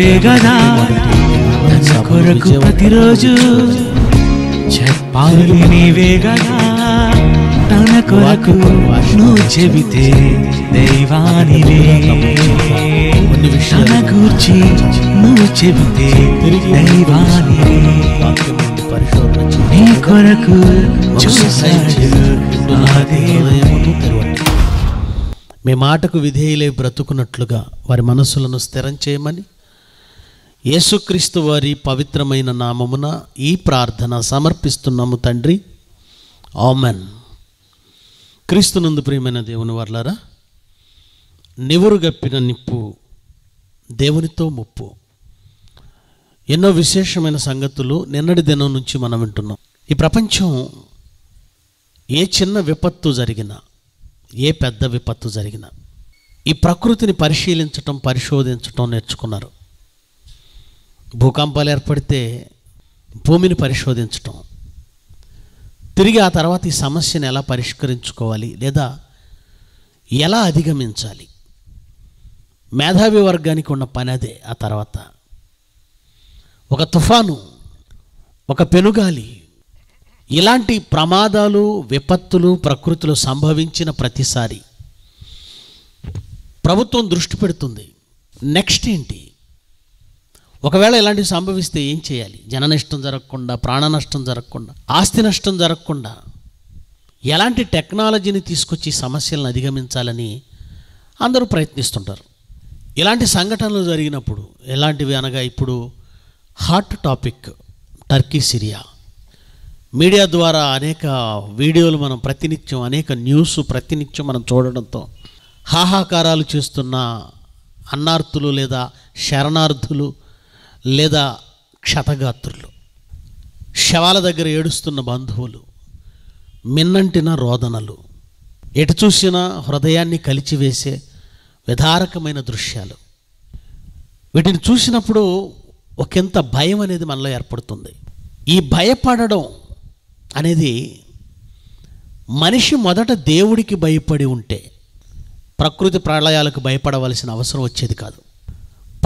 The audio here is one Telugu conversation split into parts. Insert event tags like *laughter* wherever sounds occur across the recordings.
వచ్చే గదా నన్ను కొరకు ప్రతిరోజు చెప్పాలి నీవే గదా తన కొరకు నువ్వు చెబితే దైవాని తన గూర్చి నువ్వు చెబితే దైవాని నీ కొరకు చూసాడు మీ మాటకు విధేయులై బ్రతుకున్నట్లుగా వారి మనస్సులను స్థిరం చేయమని యేసుక్రీస్తు వారి పవిత్రమైన నామమున ఈ ప్రార్థన సమర్పిస్తున్నాము తండ్రి ఆమెన్ క్రీస్తునందు ప్రియమైన దేవుని వర్లారా నివురుగప్పిన నిప్పు దేవునితో ముప్పు ఎన్నో విశేషమైన సంగతులు నిన్నటి దినం నుంచి మనం వింటున్నాం ఈ ప్రపంచం ఏ చిన్న విపత్తు జరిగినా ఏ పెద్ద విపత్తు జరిగినా ఈ ప్రకృతిని పరిశీలించటం పరిశోధించటం నేర్చుకున్నారు భూకంపాలు ఏర్పడితే భూమిని పరిశోధించటం తిరిగి ఆ తర్వాత ఈ సమస్యను ఎలా పరిష్కరించుకోవాలి లేదా ఎలా అధిగమించాలి మేధావి వర్గానికి ఉన్న పని అదే ఆ తర్వాత ఒక తుఫాను ఒక పెనుగాలి ఇలాంటి ప్రమాదాలు విపత్తులు ప్రకృతులు సంభవించిన ప్రతిసారి ప్రభుత్వం దృష్టి పెడుతుంది నెక్స్ట్ ఏంటి ఒకవేళ ఇలాంటివి సంభవిస్తే ఏం చేయాలి జన నష్టం జరగకుండా ప్రాణ నష్టం జరగకుండా ఆస్తి నష్టం జరగకుండా ఎలాంటి టెక్నాలజీని తీసుకొచ్చి సమస్యలను అధిగమించాలని అందరూ ప్రయత్నిస్తుంటారు ఇలాంటి సంఘటనలు జరిగినప్పుడు ఎలాంటివి అనగా ఇప్పుడు hot topic Turkey Syria media ద్వారా అనేక వీడియోలు మనం ప్రతినిత్యం అనేక న్యూస్ ప్రతినిత్యం మనం చూడడంతో హాహాకారాలు చేస్తున్న అన్నార్థులు లేదా శరణార్థులు లేదా క్షతగాత్రులు శవాల దగ్గర ఏడుస్తున్న బంధువులు మిన్నంటిన రోదనలు ఎటు చూసినా హృదయాన్ని కలిచివేసే విధారకమైన దృశ్యాలు వీటిని చూసినప్పుడు ఒకంత భయం అనేది మనలో ఏర్పడుతుంది ఈ భయపడడం అనేది మనిషి మొదట దేవుడికి భయపడి ఉంటే ప్రకృతి ప్రళయాలకు భయపడవలసిన అవసరం వచ్చేది కాదు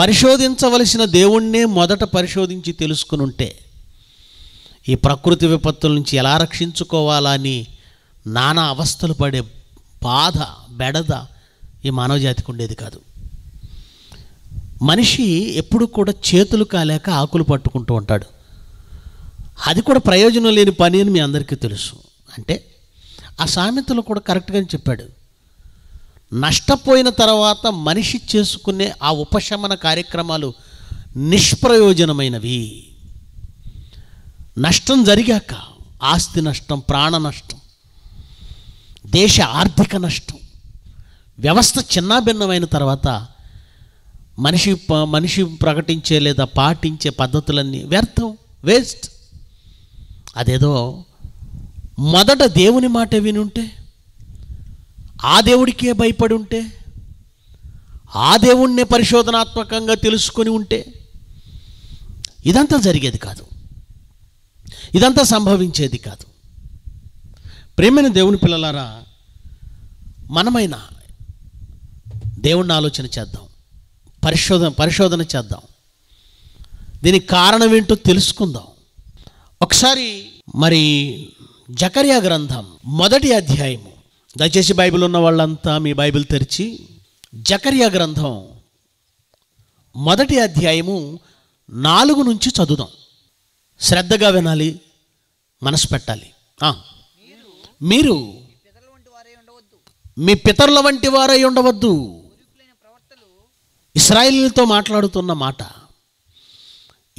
పరిశోధించవలసిన దేవుణ్ణే మొదట పరిశోధించి తెలుసుకుని ఉంటే ఈ ప్రకృతి విపత్తుల నుంచి ఎలా రక్షించుకోవాలని నానా అవస్థలు పడే బాధ బెడద ఈ మానవజాతికి ఉండేది కాదు మనిషి ఎప్పుడు కూడా చేతులు కాలేక ఆకులు పట్టుకుంటూ ఉంటాడు అది కూడా ప్రయోజనం లేని పని అని మీ అందరికీ తెలుసు అంటే ఆ సామెతలు కూడా కరెక్ట్గానే చెప్పాడు నష్టపోయిన తర్వాత మనిషి చేసుకునే ఆ ఉపశమన కార్యక్రమాలు నిష్ప్రయోజనమైనవి నష్టం జరిగాక ఆస్తి నష్టం ప్రాణ నష్టం దేశ ఆర్థిక నష్టం వ్యవస్థ చిన్నాభిన్నమైన తర్వాత మనిషి మనిషి ప్రకటించే లేదా పాటించే పద్ధతులన్నీ వ్యర్థం వేస్ట్ అదేదో మొదట దేవుని మాట వినుంటే ఆ దేవుడికే భయపడి ఉంటే ఆ దేవుణ్ణే పరిశోధనాత్మకంగా తెలుసుకొని ఉంటే ఇదంతా జరిగేది కాదు ఇదంతా సంభవించేది కాదు ప్రేమైన దేవుని పిల్లలారా మనమైన దేవుణ్ణి ఆలోచన చేద్దాం పరిశోధన పరిశోధన చేద్దాం దీనికి కారణం ఏంటో తెలుసుకుందాం ఒకసారి మరి జకర్యా గ్రంథం మొదటి అధ్యాయము దయచేసి బైబిల్ ఉన్న వాళ్ళంతా మీ బైబిల్ తెరిచి జకర్యా గ్రంథం మొదటి అధ్యాయము నాలుగు నుంచి చదువుదాం శ్రద్ధగా వినాలి మనసు పెట్టాలి మీరు మీ పితరుల వంటి వారై ఉండవద్దు ఇస్రాయేలీలతో మాట్లాడుతున్న మాట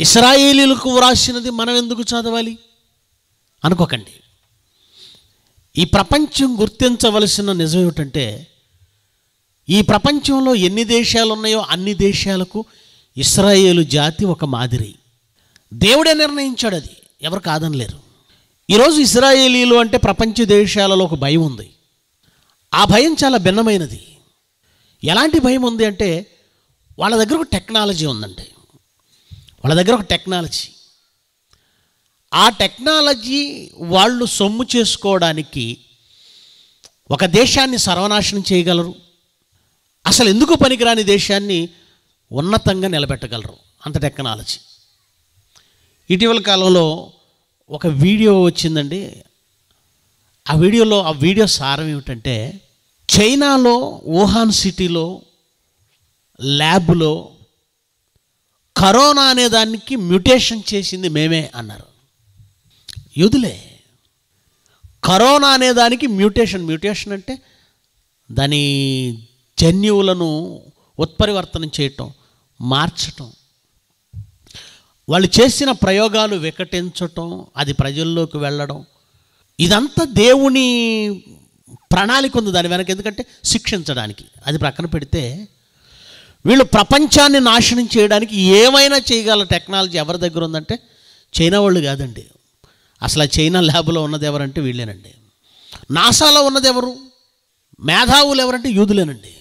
ఇస్రాయేలీలకు వ్రాసినది మనం ఎందుకు చదవాలి అనుకోకండి ఈ ప్రపంచం గుర్తించవలసిన నిజం ఏమిటంటే ఈ ప్రపంచంలో ఎన్ని దేశాలు ఉన్నాయో అన్ని దేశాలకు ఇస్రాయేలు జాతి ఒక మాదిరి దేవుడే నిర్ణయించాడు అది ఎవరు కాదనలేరు ఈరోజు ఇస్రాయేలీలు అంటే ప్రపంచ దేశాలలో ఒక భయం ఉంది ఆ భయం చాలా భిన్నమైనది ఎలాంటి భయం ఉంది అంటే వాళ్ళ దగ్గర ఒక టెక్నాలజీ ఉందండి వాళ్ళ దగ్గర ఒక టెక్నాలజీ ఆ టెక్నాలజీ వాళ్ళు సొమ్ము చేసుకోవడానికి ఒక దేశాన్ని సర్వనాశనం చేయగలరు అసలు ఎందుకు పనికిరాని దేశాన్ని ఉన్నతంగా నిలబెట్టగలరు అంత టెక్నాలజీ ఇటీవల కాలంలో ఒక వీడియో వచ్చిందండి ఆ వీడియోలో ఆ వీడియో సారం ఏమిటంటే చైనాలో వుహాన్ సిటీలో ల్యాబ్లో కరోనా అనే దానికి మ్యూటేషన్ చేసింది మేమే అన్నారు యూదులే కరోనా అనేదానికి మ్యూటేషన్ మ్యూటేషన్ అంటే దాని జన్యువులను ఉత్పరివర్తనం చేయటం మార్చటం వాళ్ళు చేసిన ప్రయోగాలు వికటించటం అది ప్రజల్లోకి వెళ్ళడం ఇదంతా దేవుని ప్రణాళిక ఉంది దాని వెనక ఎందుకంటే శిక్షించడానికి అది ప్రక్కన పెడితే వీళ్ళు ప్రపంచాన్ని నాశనం చేయడానికి ఏమైనా చేయగల టెక్నాలజీ ఎవరి దగ్గర ఉందంటే చైనా వాళ్ళు కాదండి అసలు చైనా ల్యాబ్లో ఉన్నది ఎవరంటే వీళ్ళేనండి నాసాలో ఉన్నది ఎవరు మేధావులు ఎవరంటే యూదులేనండి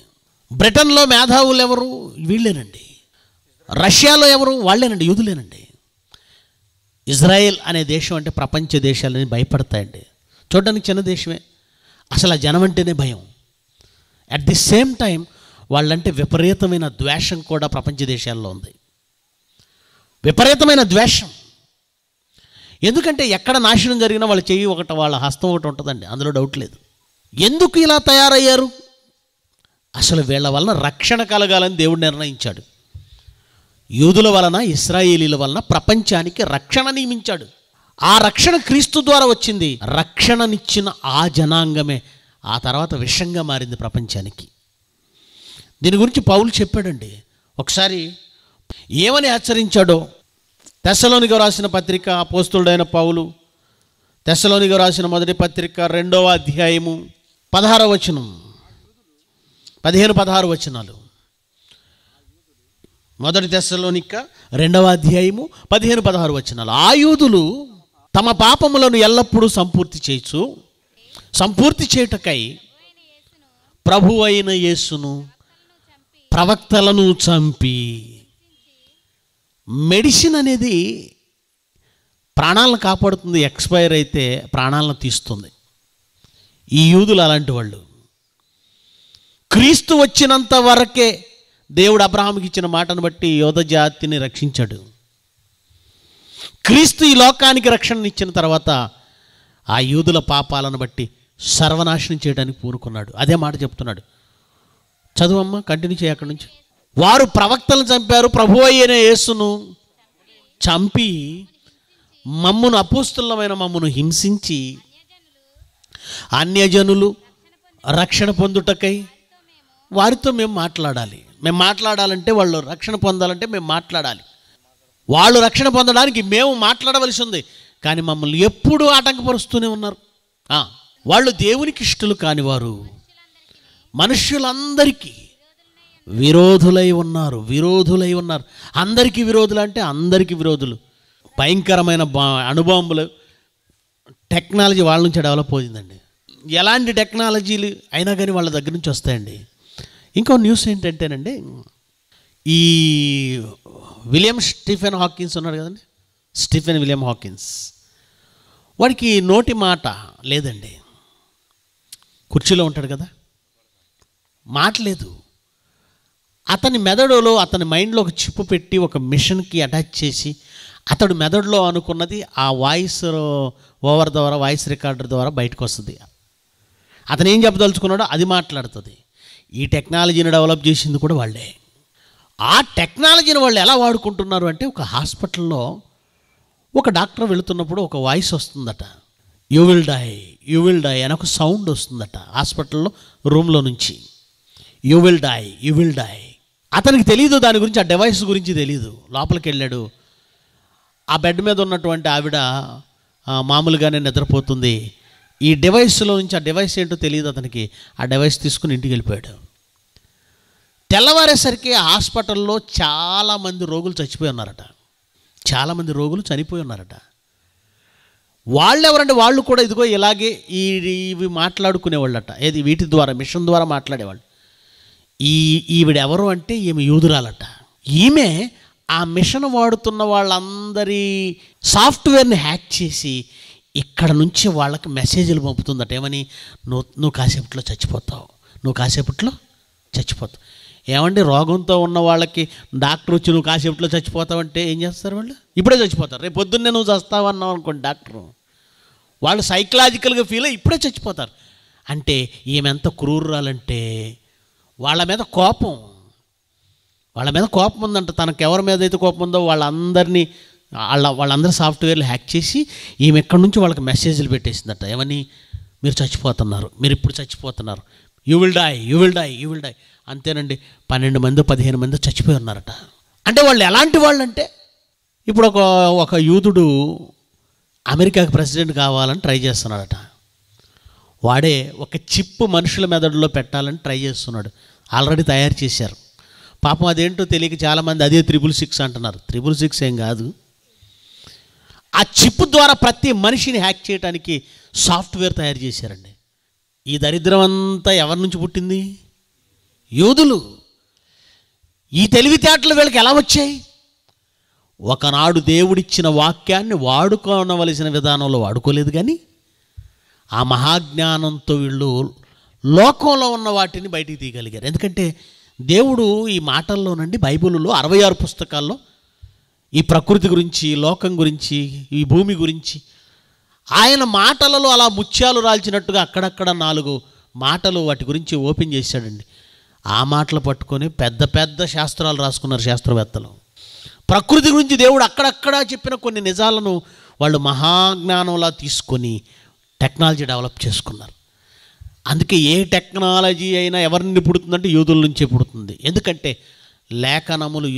బ్రిటన్లో మేధావులు ఎవరు వీళ్ళేనండి రష్యాలో ఎవరు వాళ్ళేనండి యూదులేనండి ఇజ్రాయెల్ అనే దేశం అంటే ప్రపంచ దేశాలని భయపడతాయండి చూడడానికి చిన్న దేశమే అసలు ఆ జనం అంటేనే భయం అట్ ది సేమ్ టైం వాళ్ళంటే విపరీతమైన ద్వేషం కూడా ప్రపంచ దేశాల్లో ఉంది విపరీతమైన ద్వేషం ఎందుకంటే ఎక్కడ నాశనం జరిగినా వాళ్ళ చెయ్యి ఒకటి వాళ్ళ హస్తం ఒకటి ఉంటుందండి అందులో డౌట్ లేదు ఎందుకు ఇలా తయారయ్యారు అసలు వీళ్ళ వలన రక్షణ కలగాలని దేవుడు నిర్ణయించాడు యూదుల వలన ఇస్రాయేలీల వలన ప్రపంచానికి రక్షణ నియమించాడు ఆ రక్షణ క్రీస్తు ద్వారా వచ్చింది రక్షణనిచ్చిన ఆ జనాంగమే ఆ తర్వాత విషంగా మారింది ప్రపంచానికి దీని గురించి పౌలు చెప్పాడండి ఒకసారి ఏమని హెచ్చరించాడో తెశలోనికి రాసిన పత్రిక పోస్తుడైన పౌలు తెశలోనికి రాసిన మొదటి పత్రిక రెండవ అధ్యాయము పదహారవ వచనం పదిహేను పదహారు వచనాలు మొదటి దశలోనిక రెండవ అధ్యాయము పదిహేను పదహారు వచనాలు ఆయుధులు తమ పాపములను ఎల్లప్పుడూ సంపూర్తి చేయచ్చు సంపూర్తి చేయుటకై ప్రభు అయిన యేసును ప్రవక్తలను చంపి మెడిసిన్ అనేది ప్రాణాలను కాపాడుతుంది ఎక్స్పైర్ అయితే ప్రాణాలను తీస్తుంది ఈ యూదులు అలాంటి వాళ్ళు క్రీస్తు వచ్చినంత వరకే దేవుడు అబ్రహాంకి ఇచ్చిన మాటను బట్టి యోధ జాతిని రక్షించాడు క్రీస్తు ఈ లోకానికి రక్షణ ఇచ్చిన తర్వాత ఆ యూదుల పాపాలను బట్టి సర్వనాశనం చేయడానికి పూనుకున్నాడు అదే మాట చెప్తున్నాడు చదువమ్మ కంటిన్యూ చేయి అక్కడి నుంచి వారు ప్రవక్తలను చంపారు ప్రభు అయిన యేసును చంపి మమ్మను అపూస్తులమైన మమ్మను హింసించి అన్యజనులు రక్షణ పొందుటకై వారితో మేము మాట్లాడాలి మేము మాట్లాడాలంటే వాళ్ళు రక్షణ పొందాలంటే మేము మాట్లాడాలి వాళ్ళు రక్షణ పొందడానికి మేము మాట్లాడవలసి ఉంది కానీ మమ్మల్ని ఎప్పుడూ ఆటంకపరుస్తూనే ఉన్నారు వాళ్ళు దేవునికి ఇష్టలు కానివారు మనుషులందరికీ విరోధులై ఉన్నారు విరోధులై ఉన్నారు అందరికీ విరోధులు అంటే అందరికీ విరోధులు భయంకరమైన అనుభవములు టెక్నాలజీ వాళ్ళ నుంచి డెవలప్ అయిందండి ఎలాంటి టెక్నాలజీలు అయినా కానీ వాళ్ళ దగ్గర నుంచి వస్తాయండి ఇంకో న్యూస్ ఏంటంటేనండి ఈ విలియం స్టీఫెన్ హాకిన్స్ ఉన్నాడు కదండి స్టీఫెన్ విలియం హాకిన్స్ వాడికి నోటి మాట లేదండి కుర్చీలో ఉంటాడు కదా మాట లేదు అతని మెదడులో అతని మైండ్లో ఒక చిప్పు పెట్టి ఒక మిషన్కి అటాచ్ చేసి అతడు మెదడులో అనుకున్నది ఆ వాయిస్ ఓవర్ ద్వారా వాయిస్ రికార్డర్ ద్వారా బయటకు వస్తుంది అతను ఏం చెప్పదలుచుకున్నాడో అది మాట్లాడుతుంది ఈ టెక్నాలజీని డెవలప్ చేసింది కూడా వాళ్ళే ఆ టెక్నాలజీని వాళ్ళు ఎలా వాడుకుంటున్నారు అంటే ఒక హాస్పిటల్లో ఒక డాక్టర్ వెళుతున్నప్పుడు ఒక వాయిస్ వస్తుందట you will die you will die అని ఒక సౌండ్ వస్తుందట హాస్పిటల్లో రూమ్లో నుంచి you will die you will die అతనికి తెలియదు దాని గురించి ఆ డివైస్ గురించి తెలియదు లోపలికి వెళ్ళాడు ఆ బెడ్ మీద ఉన్నటువంటి ఆవిడ మామూలుగానే నిద్రపోతుంది ఈ డివైస్లో నుంచి ఆ డివైస్ ఏంటో తెలియదు అతనికి ఆ డివైస్ తీసుకుని ఇంటికి వెళ్ళిపోయాడు తెల్లవారేసరికి హాస్పిటల్లో చాలామంది రోగులు చచ్చిపోయి ఉన్నారట చాలామంది రోగులు చనిపోయి ఉన్నారట వాళ్ళు ఎవరంటే వాళ్ళు కూడా ఇదిగో ఇలాగే ఈ ఇవి మాట్లాడుకునేవాళ్ళట ఏది వీటి ద్వారా మిషన్ ద్వారా మాట్లాడేవాళ్ళు ఈ ఈవిడెవరు అంటే ఈమె యూదురాలట ఈమె ఆ మిషన్ వాడుతున్న వాళ్ళందరి సాఫ్ట్వేర్ని హ్యాక్ చేసి ఇక్కడ నుంచి వాళ్ళకి మెసేజ్లు పంపుతుందట ఏమని నువ్వు నువ్వు కాసేపట్లో చచ్చిపోతావు నువ్వు కాసేపట్లో చచ్చిపోతావు ఏమండి రోగంతో ఉన్న వాళ్ళకి డాక్టర్ వచ్చి నువ్వు కాసేపట్లో చచ్చిపోతావంటే ఏం చేస్తారు వాళ్ళు ఇప్పుడే చచ్చిపోతారు రేపు పొద్దున్నే నువ్వు చస్తావు అన్నావు అనుకోండి డాక్టరు వాళ్ళు సైకలాజికల్గా ఫీల్ అయ్యి ఇప్పుడే చచ్చిపోతారు అంటే ఈమెంత క్రూరాలంటే వాళ్ళ మీద కోపం వాళ్ళ మీద కోపం ఉందంట తనకు ఎవరి మీద అయితే కోపం ఉందో వాళ్ళందరినీ వాళ్ళ వాళ్ళందరి సాఫ్ట్వేర్లు హ్యాక్ చేసి ఈమె ఎక్కడి నుంచి వాళ్ళకి మెసేజ్లు పెట్టేసిందట ఏమని మీరు చచ్చిపోతున్నారు మీరు ఇప్పుడు చచ్చిపోతున్నారు you will die you will die you will die అంతేనండి పన్నెండు మంది పదిహేను మంది చచ్చిపోయి ఉన్నారట అంటే వాళ్ళు ఎలాంటి వాళ్ళు అంటే ఇప్పుడు ఒక ఒక యూతుడు అమెరికాకి ప్రెసిడెంట్ కావాలని ట్రై చేస్తున్నాడట వాడే ఒక చిప్పు మనుషుల మెదడులో పెట్టాలని ట్రై చేస్తున్నాడు ఆల్రెడీ తయారు చేశారు పాపం అదేంటో తెలియక చాలామంది అదే త్రిబుల్ సిక్స్ అంటున్నారు త్రిబుల్ సిక్స్ ఏం కాదు ఆ చిప్ ద్వారా ప్రతి మనిషిని హ్యాక్ చేయడానికి సాఫ్ట్వేర్ తయారు చేశారండి ఈ దరిద్రం అంతా ఎవరి నుంచి పుట్టింది యోధులు ఈ తెలివితేటలు వీళ్ళకి ఎలా వచ్చాయి ఒకనాడు దేవుడిచ్చిన వాక్యాన్ని వాడుకోనవలసిన విధానంలో వాడుకోలేదు కానీ ఆ మహాజ్ఞానంతో వీళ్ళు లోకంలో ఉన్న వాటిని బయటికి తీయగలిగారు ఎందుకంటే దేవుడు ఈ మాటల్లోనండి బైబిల్లో అరవై ఆరు పుస్తకాల్లో ఈ ప్రకృతి గురించి లోకం గురించి ఈ భూమి గురించి ఆయన మాటలలో అలా ముత్యాలు రాల్చినట్టుగా అక్కడక్కడ నాలుగు మాటలు వాటి గురించి ఓపెన్ చేశాడండి ఆ మాటలు పట్టుకొని పెద్ద పెద్ద శాస్త్రాలు రాసుకున్నారు శాస్త్రవేత్తలు ప్రకృతి గురించి దేవుడు అక్కడక్కడ చెప్పిన కొన్ని నిజాలను వాళ్ళు మహాజ్ఞానంలా తీసుకొని టెక్నాలజీ డెవలప్ చేసుకున్నారు అందుకే ఏ టెక్నాలజీ అయినా ఎవరిని పుడుతుందంటే యూదుల నుంచే పుడుతుంది ఎందుకంటే లేఖనములు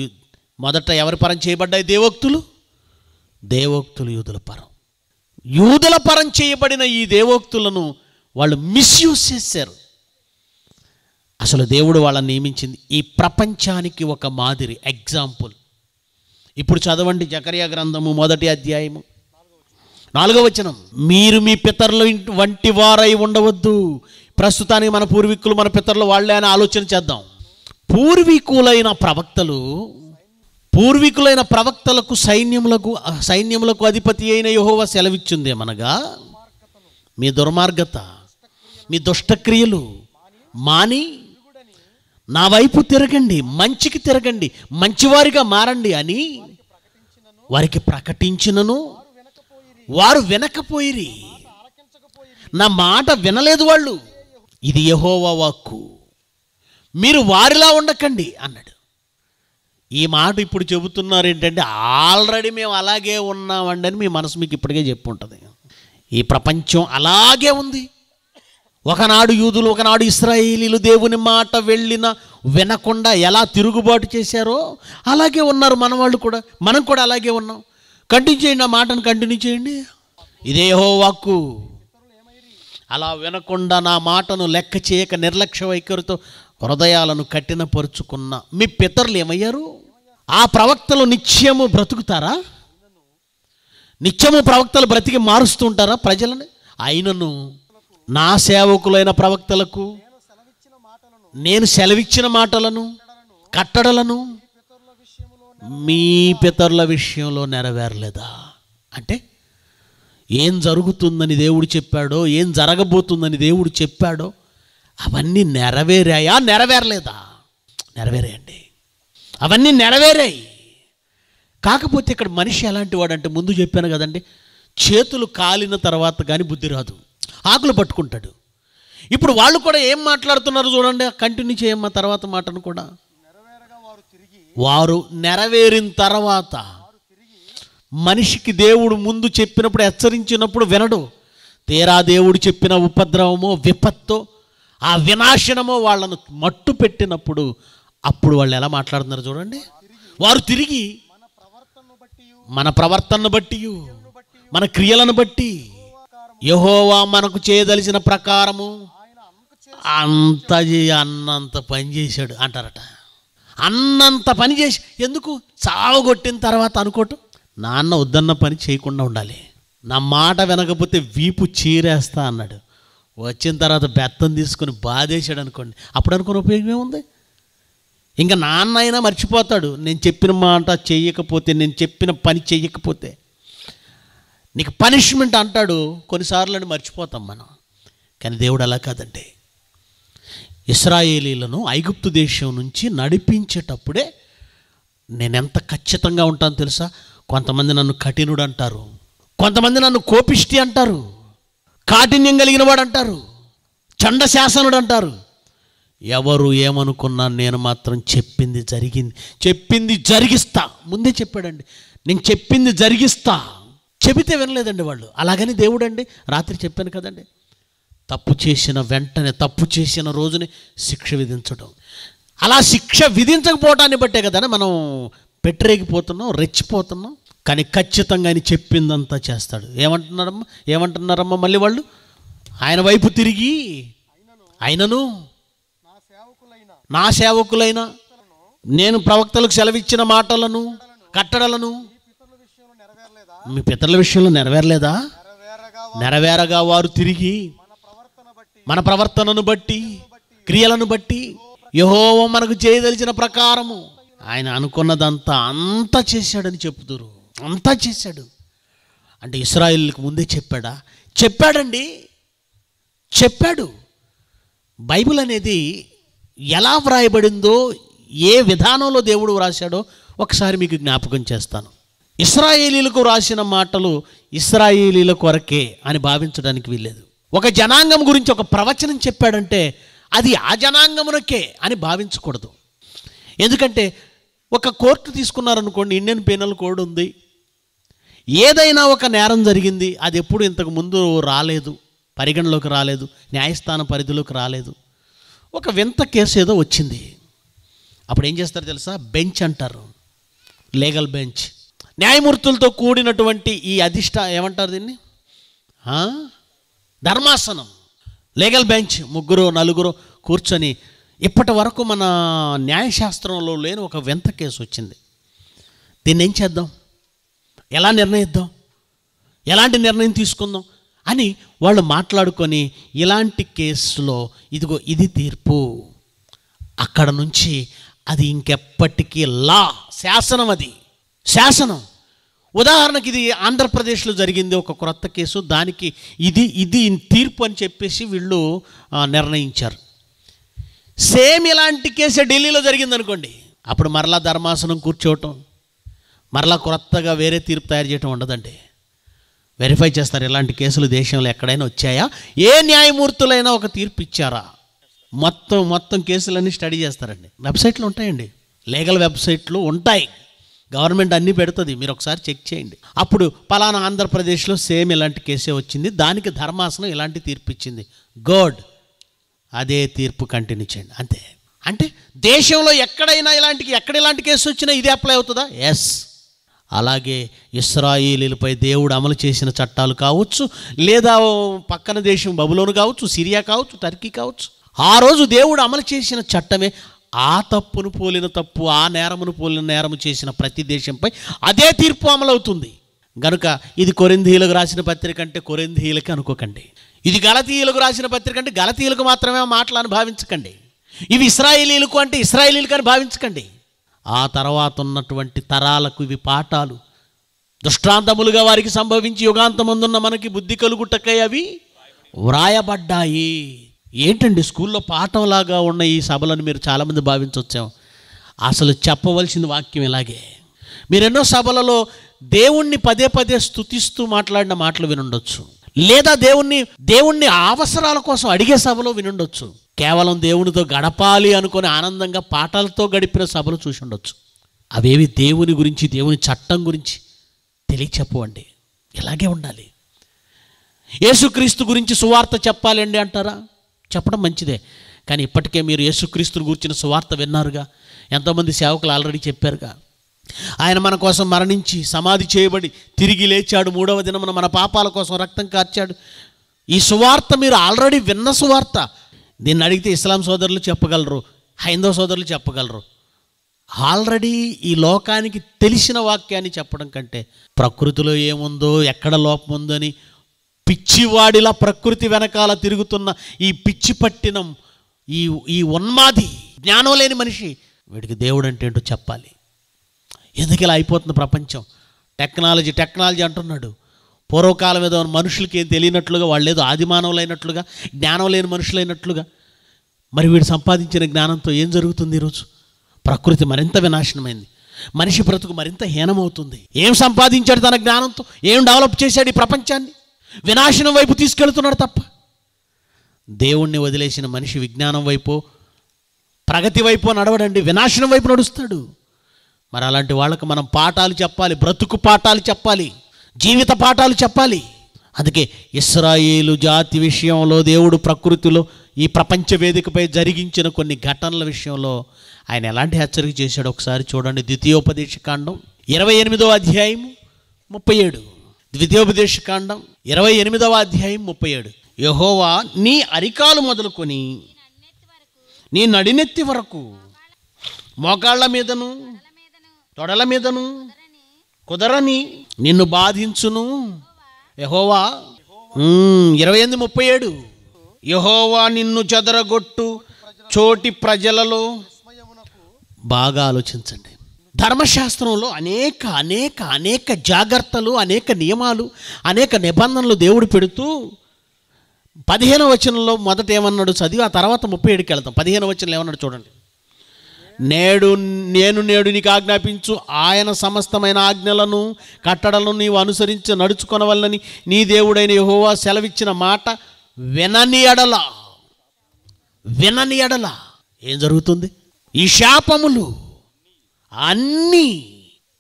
మొదట ఎవరి పరం చేయబడ్డాయి దేవోక్తులు దేవోక్తులు యూదుల పరం యూదుల పరం చేయబడిన ఈ దేవోక్తులను వాళ్ళు మిస్యూజ్ చేశారు అసలు దేవుడు వాళ్ళని నియమించింది ఈ ప్రపంచానికి ఒక మాదిరి ఎగ్జాంపుల్ ఇప్పుడు చదవండి జకర్యా గ్రంథము మొదటి అధ్యాయము నాలుగో వచనం మీరు మీ పితరుల వంటి వారై ఉండవద్దు ప్రస్తుతానికి మన పూర్వీకులు మన పితరులు వాళ్ళే అని ఆలోచన చేద్దాం పూర్వీకులైన ప్రవక్తలు పూర్వీకులైన ప్రవక్తలకు సైన్యములకు సైన్యములకు అధిపతి అయిన యహోవ సెలవిచ్చిందేమనగా మీ దుర్మార్గత మీ దుష్టక్రియలు మాని నా వైపు తిరగండి మంచికి తిరగండి మంచివారిగా మారండి అని వారికి ప్రకటించినను వారు వినకపోయిరి నా మాట వినలేదు వాళ్ళు ఇది యహోవా వాక్కు మీరు వారిలా ఉండకండి అన్నాడు ఈ మాట ఇప్పుడు చెబుతున్నారు ఏంటంటే ఆల్రెడీ మేము అలాగే ఉన్నామండి అని మీ మనసు మీకు ఇప్పటికే చెప్పు ఉంటుంది ఈ ప్రపంచం అలాగే ఉంది ఒకనాడు యూదులు ఒకనాడు ఇస్రాయేలీలు దేవుని మాట వెళ్ళిన వినకుండా ఎలా తిరుగుబాటు చేశారో అలాగే ఉన్నారు మన వాళ్ళు కూడా మనం కూడా అలాగే ఉన్నాం కంటిన్యూ చేయండి ఆ మాటను కంటిన్యూ చేయండి ఇదే వాక్కు అలా వినకుండా నా మాటను లెక్క చేయక నిర్లక్ష్య వైఖరితో హృదయాలను కఠినపరుచుకున్న మీ పితరులు ఏమయ్యారు ఆ ప్రవక్తలు నిత్యము బ్రతుకుతారా నిత్యము ప్రవక్తలు బ్రతికి మారుస్తుంటారా ప్రజలని అయినను నా సేవకులైన ప్రవక్తలకు నేను సెలవిచ్చిన మాటలను కట్టడలను మీ పితరుల విషయంలో నెరవేరలేదా అంటే ఏం జరుగుతుందని దేవుడు చెప్పాడో ఏం జరగబోతుందని దేవుడు చెప్పాడో అవన్నీ నెరవేరాయా నెరవేరలేదా నెరవేరాయండి అవన్నీ నెరవేరాయి కాకపోతే ఇక్కడ మనిషి ఎలాంటి వాడంటే ముందు చెప్పాను కదండి చేతులు కాలిన తర్వాత కానీ బుద్ధి రాదు ఆకులు పట్టుకుంటాడు ఇప్పుడు వాళ్ళు కూడా ఏం మాట్లాడుతున్నారు చూడండి కంటిన్యూ చేయమ్మా తర్వాత మాటను కూడా వారు నెరవేరిన తర్వాత మనిషికి దేవుడు ముందు చెప్పినప్పుడు హెచ్చరించినప్పుడు వినడు తీరా దేవుడు చెప్పిన ఉపద్రవమో విపత్తో ఆ వినాశనమో వాళ్ళను మట్టు పెట్టినప్పుడు అప్పుడు వాళ్ళు ఎలా మాట్లాడుతున్నారు చూడండి వారు తిరిగి మన ప్రవర్తనను బట్టి మన క్రియలను బట్టి యహోవా మనకు చేయదలిచిన ప్రకారము అంత అన్నంత పని చేశాడు అంటారట అన్నంత పని చేసి ఎందుకు చావగొట్టిన తర్వాత అనుకోవటం నాన్న వద్దన్న పని చేయకుండా ఉండాలి నా మాట వినకపోతే వీపు చీరేస్తా అన్నాడు వచ్చిన తర్వాత బెత్తం తీసుకుని బాధేశాడు అనుకోండి అప్పుడు అనుకున్న ఉపయోగం ఏముంది ఇంకా నాన్న అయినా మర్చిపోతాడు నేను చెప్పిన మాట చేయకపోతే నేను చెప్పిన పని చేయకపోతే నీకు పనిష్మెంట్ అంటాడు కొన్నిసార్లు అని మర్చిపోతాం మనం కానీ దేవుడు అలా కాదండి ఇస్రాయేలీలను ఐగుప్తు దేశం నుంచి నడిపించేటప్పుడే నేనెంత ఖచ్చితంగా ఉంటాను తెలుసా కొంతమంది నన్ను కఠినుడు అంటారు కొంతమంది నన్ను కోపిష్టి అంటారు కాఠిన్యం కలిగిన వాడు అంటారు చండశాసనుడు అంటారు ఎవరు ఏమనుకున్నా నేను మాత్రం చెప్పింది జరిగింది చెప్పింది జరిగిస్తా ముందే చెప్పాడండి నేను చెప్పింది జరిగిస్తా చెబితే వినలేదండి వాళ్ళు అలాగని దేవుడండి రాత్రి చెప్పాను కదండి తప్పు చేసిన వెంటనే తప్పు చేసిన రోజుని శిక్ష విధించడం అలా శిక్ష విధించకపోవటాన్ని బట్టే కదా మనం పెట్టరేగిపోతున్నాం రెచ్చిపోతున్నాం కానీ ఖచ్చితంగా ఆయన చెప్పిందంతా చేస్తాడు ఏమంటున్నారమ్మా ఏమంటున్నారమ్మా మళ్ళీ వాళ్ళు ఆయన వైపు తిరిగి ఆయనను నా సేవకులైన నేను ప్రవక్తలకు సెలవిచ్చిన మాటలను కట్టడలను మీ పితరుల విషయంలో నెరవేరలేదా నెరవేరగా వారు తిరిగి మన ప్రవర్తనను బట్టి క్రియలను బట్టి యహోవ మనకు చేయదలిచిన ప్రకారము ఆయన అనుకున్నదంతా అంతా చేశాడని చెప్తురు అంతా చేశాడు అంటే ఇస్రాయిల్కి ముందే చెప్పాడా చెప్పాడండి చెప్పాడు బైబిల్ అనేది ఎలా వ్రాయబడిందో ఏ విధానంలో దేవుడు వ్రాశాడో ఒకసారి మీకు జ్ఞాపకం చేస్తాను ఇస్రాయేలీలకు వ్రాసిన మాటలు ఇస్రాయేలీల కొరకే అని భావించడానికి వీల్లేదు ఒక జనాంగం గురించి ఒక ప్రవచనం చెప్పాడంటే అది ఆ జనాంగమునకే అని భావించకూడదు ఎందుకంటే ఒక కోర్టు తీసుకున్నారనుకోండి ఇండియన్ పీనల్ కోడ్ ఉంది ఏదైనా ఒక నేరం జరిగింది అది ఎప్పుడు ఇంతకు ముందు రాలేదు పరిగణలోకి రాలేదు న్యాయస్థాన పరిధిలోకి రాలేదు ఒక వింత కేసు ఏదో వచ్చింది అప్పుడు ఏం చేస్తారు తెలుసా బెంచ్ అంటారు లీగల్ బెంచ్ న్యాయమూర్తులతో కూడినటువంటి ఈ అధిష్ట ఏమంటారు దీన్ని ధర్మాసనం లీగల్ బెంచ్ ముగ్గురు నలుగురు కూర్చొని ఇప్పటి వరకు మన న్యాయశాస్త్రంలో లేని ఒక వింత కేసు వచ్చింది దీన్ని ఏం చేద్దాం ఎలా నిర్ణయిద్దాం ఎలాంటి నిర్ణయం తీసుకుందాం అని వాళ్ళు మాట్లాడుకొని ఇలాంటి కేసులో ఇదిగో ఇది తీర్పు అక్కడ నుంచి అది ఇంకెప్పటికీ లా శాసనం అది శాసనం ఉదాహరణకి ఇది ఆంధ్రప్రదేశ్లో జరిగింది ఒక క్రొత్త కేసు దానికి ఇది ఇది తీర్పు అని చెప్పేసి వీళ్ళు నిర్ణయించారు సేమ్ ఇలాంటి కేసు ఢిల్లీలో జరిగిందనుకోండి అప్పుడు మరలా ధర్మాసనం కూర్చోవటం మరలా క్రొత్తగా వేరే తీర్పు తయారు చేయటం ఉండదండి వెరిఫై చేస్తారు ఇలాంటి కేసులు దేశంలో ఎక్కడైనా వచ్చాయా ఏ న్యాయమూర్తులైనా ఒక తీర్పు ఇచ్చారా మొత్తం మొత్తం కేసులన్నీ స్టడీ చేస్తారండి వెబ్సైట్లు ఉంటాయండి లీగల్ వెబ్సైట్లు ఉంటాయి గవర్నమెంట్ అన్ని పెడుతుంది మీరు ఒకసారి చెక్ చేయండి అప్పుడు పలానా ఆంధ్రప్రదేశ్లో సేమ్ ఇలాంటి కేసే వచ్చింది దానికి ధర్మాసనం ఇలాంటి తీర్పు ఇచ్చింది గోడ్ అదే తీర్పు కంటిన్యూ చేయండి అంతే అంటే దేశంలో ఎక్కడైనా ఇలాంటి ఎక్కడ ఇలాంటి కేసు వచ్చినా ఇది అప్లై అవుతుందా ఎస్ అలాగే ఇస్రాయిలీలపై దేవుడు అమలు చేసిన చట్టాలు కావచ్చు లేదా పక్కన దేశం బబులోను కావచ్చు సిరియా కావచ్చు టర్కీ కావచ్చు ఆ రోజు దేవుడు అమలు చేసిన చట్టమే ఆ తప్పును పోలిన తప్పు ఆ నేరమును పోలిన నేరము చేసిన ప్రతి దేశంపై అదే తీర్పు అమలవుతుంది గనుక ఇది కొరింధీలకు రాసిన పత్రిక అంటే కొరింధీలకి అనుకోకండి ఇది గలతీయులకు రాసిన పత్రిక అంటే గలతీయులకు మాత్రమే మాటలను భావించకండి ఇవి ఇస్రాయేలీలకు అంటే ఇస్రాయేలీలకు అని భావించకండి ఆ తర్వాత ఉన్నటువంటి తరాలకు ఇవి పాఠాలు దృష్టాంతములుగా వారికి సంభవించి యుగాంతమందున్న మనకి బుద్ధి కలుగుటకై అవి వ్రాయబడ్డాయి ఏంటండి స్కూల్లో పాఠంలాగా ఉన్న ఈ సభలను మీరు చాలామంది భావించవచ్చాం అసలు చెప్పవలసిన వాక్యం ఇలాగే మీరెన్నో సభలలో దేవుణ్ణి పదే పదే స్థుతిస్తూ మాట్లాడిన మాటలు వినుండొచ్చు లేదా దేవుణ్ణి దేవుణ్ణి అవసరాల కోసం అడిగే సభలో వినుండొచ్చు కేవలం దేవునితో గడపాలి అనుకుని ఆనందంగా పాటలతో గడిపిన సభలు చూసి ఉండొచ్చు అవేవి దేవుని గురించి దేవుని చట్టం గురించి తెలియచెప్పవండి ఇలాగే ఉండాలి యేసుక్రీస్తు గురించి సువార్త చెప్పాలండి అంటారా చెప్పడం మంచిదే కానీ ఇప్పటికే మీరు యేసుక్రీస్తుని గురించిన సువార్త విన్నారుగా ఎంతోమంది సేవకులు ఆల్రెడీ చెప్పారుగా ఆయన మన కోసం మరణించి సమాధి చేయబడి తిరిగి లేచాడు మూడవ దినమున మన పాపాల కోసం రక్తం కార్చాడు ఈ సువార్త మీరు ఆల్రెడీ విన్న సువార్త దీన్ని అడిగితే ఇస్లాం సోదరులు చెప్పగలరు హైందవ సోదరులు చెప్పగలరు ఆల్రెడీ ఈ లోకానికి తెలిసిన వాక్యాన్ని చెప్పడం కంటే ప్రకృతిలో ఏముందో ఎక్కడ లోపం అని పిచ్చివాడిలా ప్రకృతి వెనకాల తిరుగుతున్న ఈ పిచ్చి పట్టినం ఈ ఈ ఉన్మాది జ్ఞానం లేని మనిషి వీడికి దేవుడు అంటే ఏంటో చెప్పాలి ఎందుకు ఇలా అయిపోతుంది ప్రపంచం టెక్నాలజీ టెక్నాలజీ అంటున్నాడు పూర్వకాలం ఏదో మనుషులకి ఏం తెలియనట్లుగా వాళ్ళు ఏదో ఆదిమానవులైనట్లుగా జ్ఞానం లేని మనుషులైనట్లుగా మరి వీడు సంపాదించిన జ్ఞానంతో ఏం జరుగుతుంది ఈరోజు ప్రకృతి మరింత వినాశనమైంది మనిషి బ్రతుకు మరింత హీనమవుతుంది ఏం సంపాదించాడు తన జ్ఞానంతో ఏం డెవలప్ చేశాడు ఈ ప్రపంచాన్ని వినాశనం వైపు తీసుకెళ్తున్నాడు తప్ప దేవుణ్ణి వదిలేసిన మనిషి విజ్ఞానం వైపు ప్రగతి వైపు నడవడండి వినాశనం వైపు నడుస్తాడు మరి అలాంటి వాళ్ళకు మనం పాఠాలు చెప్పాలి బ్రతుకు పాఠాలు చెప్పాలి జీవిత పాఠాలు చెప్పాలి అందుకే ఇస్రాయేలు జాతి విషయంలో దేవుడు ప్రకృతిలో ఈ ప్రపంచ వేదికపై జరిగించిన కొన్ని ఘటనల విషయంలో ఆయన ఎలాంటి హెచ్చరిక చేశాడో ఒకసారి చూడండి ద్వితీయోపదేశ కాండం ఇరవై ఎనిమిదో అధ్యాయం ముప్పై ఏడు ద్వితీయోపదేశ కాండం ఇరవై ఎనిమిదవ అధ్యాయం ముప్పై ఏడు యహోవా నీ అరికాలు మొదలుకొని నీ నడినెత్తి వరకు మోకాళ్ళ మీదను తొడల మీదను కుదరని నిన్ను బాధించును యహోవా ఇరవై ఎనిమిది ముప్పై ఏడు యహోవా నిన్ను చెదరగొట్టు చోటి ప్రజలలో బాగా ఆలోచించండి ధర్మశాస్త్రంలో అనేక అనేక అనేక జాగ్రత్తలు అనేక నియమాలు అనేక నిబంధనలు దేవుడు పెడుతూ పదిహేను వచనంలో మొదట ఏమన్నాడు చదివి ఆ తర్వాత ముప్పై ఏడుకి వెళ్తాం పదిహేను వచనంలో ఏమన్నాడు చూడండి నేడు నేను నేడు నీకు ఆజ్ఞాపించు ఆయన సమస్తమైన ఆజ్ఞలను కట్టడలను నీవు అనుసరించి నడుచుకొనవల్లని నీ దేవుడైన యహోవా సెలవిచ్చిన మాట వినని ఎడల వినని ఎడల ఏం జరుగుతుంది ఈ శాపములు అన్నీ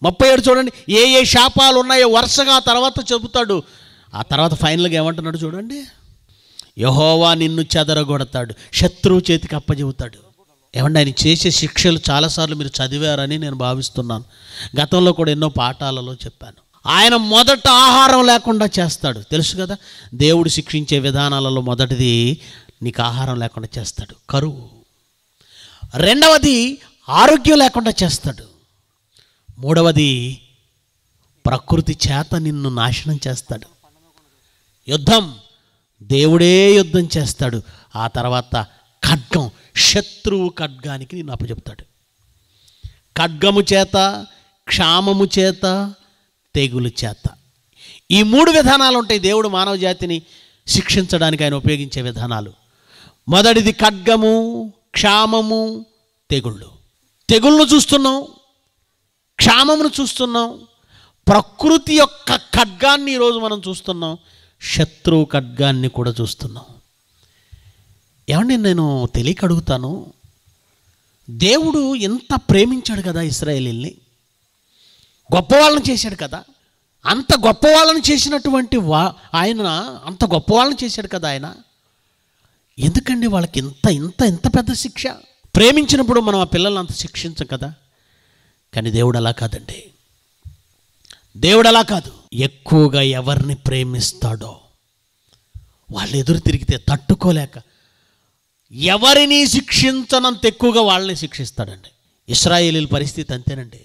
ముప్పై ఏడు చూడండి ఏ ఏ శాపాలు ఉన్నాయో వరుసగా ఆ తర్వాత చెబుతాడు ఆ తర్వాత ఫైనల్గా ఏమంటున్నాడు చూడండి యహోవా నిన్ను చెదరగొడతాడు శత్రువు చేతికి అప్పజెబుతాడు ఏమంటే ఆయన చేసే శిక్షలు చాలాసార్లు మీరు చదివారని నేను భావిస్తున్నాను గతంలో కూడా ఎన్నో పాఠాలలో చెప్పాను ఆయన మొదట ఆహారం లేకుండా చేస్తాడు తెలుసు కదా దేవుడు శిక్షించే విధానాలలో మొదటిది నీకు ఆహారం లేకుండా చేస్తాడు కరువు రెండవది ఆరోగ్యం లేకుండా చేస్తాడు మూడవది ప్రకృతి చేత నిన్ను నాశనం చేస్తాడు యుద్ధం దేవుడే యుద్ధం చేస్తాడు ఆ తర్వాత ఖడ్గం శత్రువు ఖడ్గానికి నేను అప్పచెప్తాడు ఖడ్గము చేత క్షామము చేత తెగులు చేత ఈ మూడు విధానాలు ఉంటాయి దేవుడు మానవ జాతిని శిక్షించడానికి ఆయన ఉపయోగించే విధానాలు మొదటిది ఖడ్గము క్షామము తెగుళ్ళు తెగులను చూస్తున్నాం క్షామమును చూస్తున్నాం ప్రకృతి యొక్క ఖడ్గాన్ని ఈరోజు మనం చూస్తున్నాం శత్రువు ఖడ్గాన్ని కూడా చూస్తున్నాం ఏమండి నేను తెలియక అడుగుతాను దేవుడు ఎంత ప్రేమించాడు కదా ఇస్రాయేలీల్ని గొప్పవాళ్ళని చేశాడు కదా అంత గొప్పవాళ్ళని చేసినటువంటి వా ఆయన అంత గొప్పవాళ్ళని చేశాడు కదా ఆయన ఎందుకండి వాళ్ళకి ఇంత ఇంత ఇంత పెద్ద శిక్ష ప్రేమించినప్పుడు మనం ఆ పిల్లల్ని అంత శిక్షించం కదా కానీ దేవుడు అలా కాదండి దేవుడు అలా కాదు ఎక్కువగా ఎవరిని ప్రేమిస్తాడో వాళ్ళు ఎదురు తిరిగితే తట్టుకోలేక ఎవరిని శిక్షించనంత ఎక్కువగా వాళ్ళని శిక్షిస్తాడండి ఇస్రాయేలీల పరిస్థితి అంతేనండి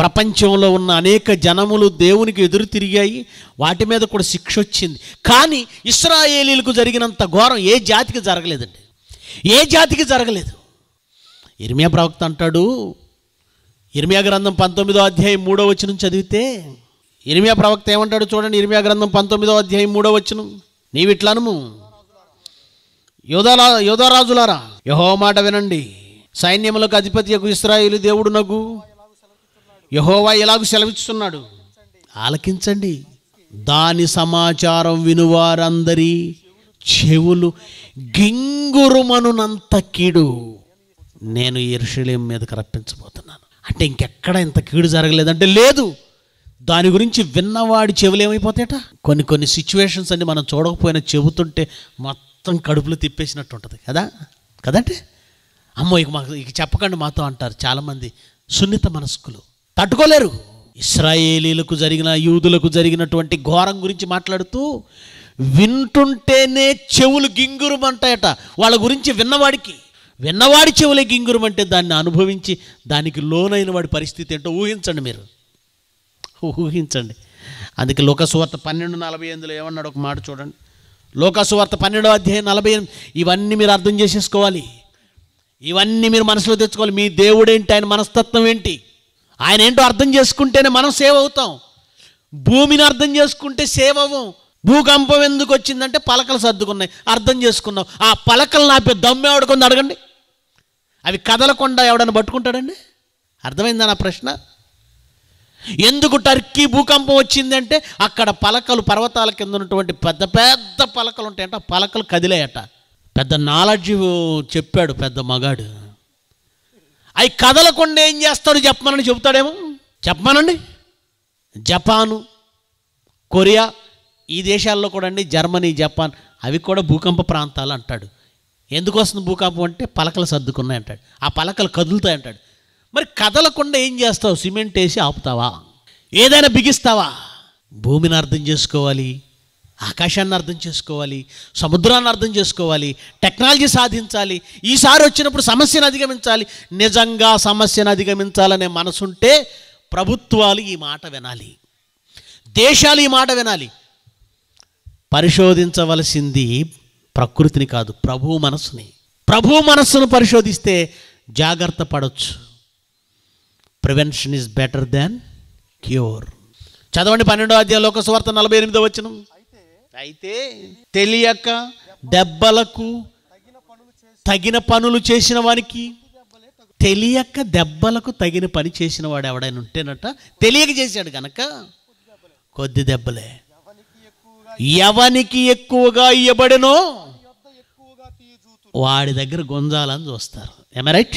ప్రపంచంలో ఉన్న అనేక జనములు దేవునికి ఎదురు తిరిగాయి వాటి మీద కూడా శిక్ష వచ్చింది కానీ ఇస్రాయేలీలకు జరిగినంత ఘోరం ఏ జాతికి జరగలేదండి ఏ జాతికి జరగలేదు ఇర్మియా ప్రవక్త అంటాడు ఇర్మియా గ్రంథం పంతొమ్మిదో అధ్యాయం మూడో వచ్చిన చదివితే ఇర్మియా ప్రవక్త ఏమంటాడు చూడండి ఇర్మియా గ్రంథం పంతొమ్మిదో అధ్యాయం మూడో వచ్చిన నీవిట్లనము యోధారా యోధారాజులారా యహో మాట వినండి సైన్యములకు అధిపతి యొక్క ఇస్రాయిలు దేవుడు నగు యహోవా ఇలాగూ సెలవిస్తున్నాడు ఆలకించండి దాని సమాచారం వినువారందరి చెవులు గింగురుమనునంత కీడు నేను ఎరుషలేం మీదకి రప్పించబోతున్నాను అంటే ఇంకెక్కడ ఇంత కీడు జరగలేదంటే లేదు దాని గురించి విన్నవాడి చెవులు ఏమైపోతాయట కొన్ని కొన్ని సిచ్యువేషన్స్ అన్ని మనం చూడకపోయినా చెబుతుంటే మొత్తం కడుపులో తిప్పేసినట్టు ఉంటుంది కదా కదంటే అమ్మో ఇక మాకు ఇక చెప్పకండి మాతో అంటారు చాలామంది సున్నిత మనస్కులు తట్టుకోలేరు ఇస్రాయేలీలకు జరిగిన యూదులకు జరిగినటువంటి ఘోరం గురించి మాట్లాడుతూ వింటుంటేనే చెవులు గింగురుమంటాయట వాళ్ళ గురించి విన్నవాడికి విన్నవాడి చెవులే గింగురం అంటే దాన్ని అనుభవించి దానికి లోనైన వాడి పరిస్థితి ఏంటో ఊహించండి మీరు ఊహించండి అందుకే లోకసువార్త పన్నెండు నలభై ఎనిమిదిలో ఏమన్నాడు ఒక మాట చూడండి లోకసువార్త పన్నెండో అధ్యాయం నలభై ఇవన్నీ మీరు అర్థం చేసేసుకోవాలి ఇవన్నీ మీరు మనసులో తెచ్చుకోవాలి మీ దేవుడేంటి ఆయన మనస్తత్వం ఏంటి ఆయన ఏంటో అర్థం చేసుకుంటేనే మనం సేవ్ అవుతాం భూమిని అర్థం చేసుకుంటే సేవ్ అవ్వం భూకంపం ఎందుకు వచ్చిందంటే పలకలు సర్దుకున్నాయి అర్థం చేసుకున్నావు ఆ పలకలు నాపే దమ్ము ఆడుకుంది అడగండి అవి కదలకుండా ఎవడని పట్టుకుంటాడండి అర్థమైందా నా ప్రశ్న ఎందుకు టర్కీ భూకంపం వచ్చిందంటే అక్కడ పలకలు పర్వతాల కింద ఉన్నటువంటి పెద్ద పెద్ద పలకలు ఉంటాయంట ఆ పలకలు కదిలేయట పెద్ద నాలెడ్జ్ చెప్పాడు పెద్ద మగాడు అవి కదలకుండా ఏం చేస్తాడు చెప్పమనని చెబుతాడేమో చెప్పమనండి జపాను కొరియా ఈ దేశాల్లో కూడా అండి జర్మనీ జపాన్ అవి కూడా భూకంప ప్రాంతాలు అంటాడు ఎందుకు వస్తుంది భూకంపం అంటే పలకలు సర్దుకున్నాయి అంటాడు ఆ పలకలు కదులుతాయి అంటాడు మరి కదలకుండా ఏం చేస్తావు సిమెంట్ వేసి ఆపుతావా ఏదైనా బిగిస్తావా భూమిని అర్థం చేసుకోవాలి ఆకాశాన్ని అర్థం చేసుకోవాలి సముద్రాన్ని అర్థం చేసుకోవాలి టెక్నాలజీ సాధించాలి ఈసారి వచ్చినప్పుడు సమస్యను అధిగమించాలి నిజంగా సమస్యను అధిగమించాలనే మనసుంటే ప్రభుత్వాలు ఈ మాట వినాలి దేశాలు ఈ మాట వినాలి పరిశోధించవలసింది ప్రకృతిని కాదు ప్రభు మనస్సుని ప్రభు మనస్సును పరిశోధిస్తే జాగ్రత్త పడవచ్చు prevention is better than cure చదవండి పన్నెండో అధ్యాయంలో ఒక సువార్త నలభై ఎనిమిదో వచ్చిన అయితే తెలియక దెబ్బలకు తగిన పనులు చేసిన వానికి తెలియక దెబ్బలకు తగిన పని చేసిన వాడు ఎవడైనా ఉంటేనట తెలియక చేశాడు కనుక కొద్ది దెబ్బలే ఎవనికి ఎక్కువగా ఇవ్వబడినో వాడి దగ్గర గుంజాలని చూస్తారు రైట్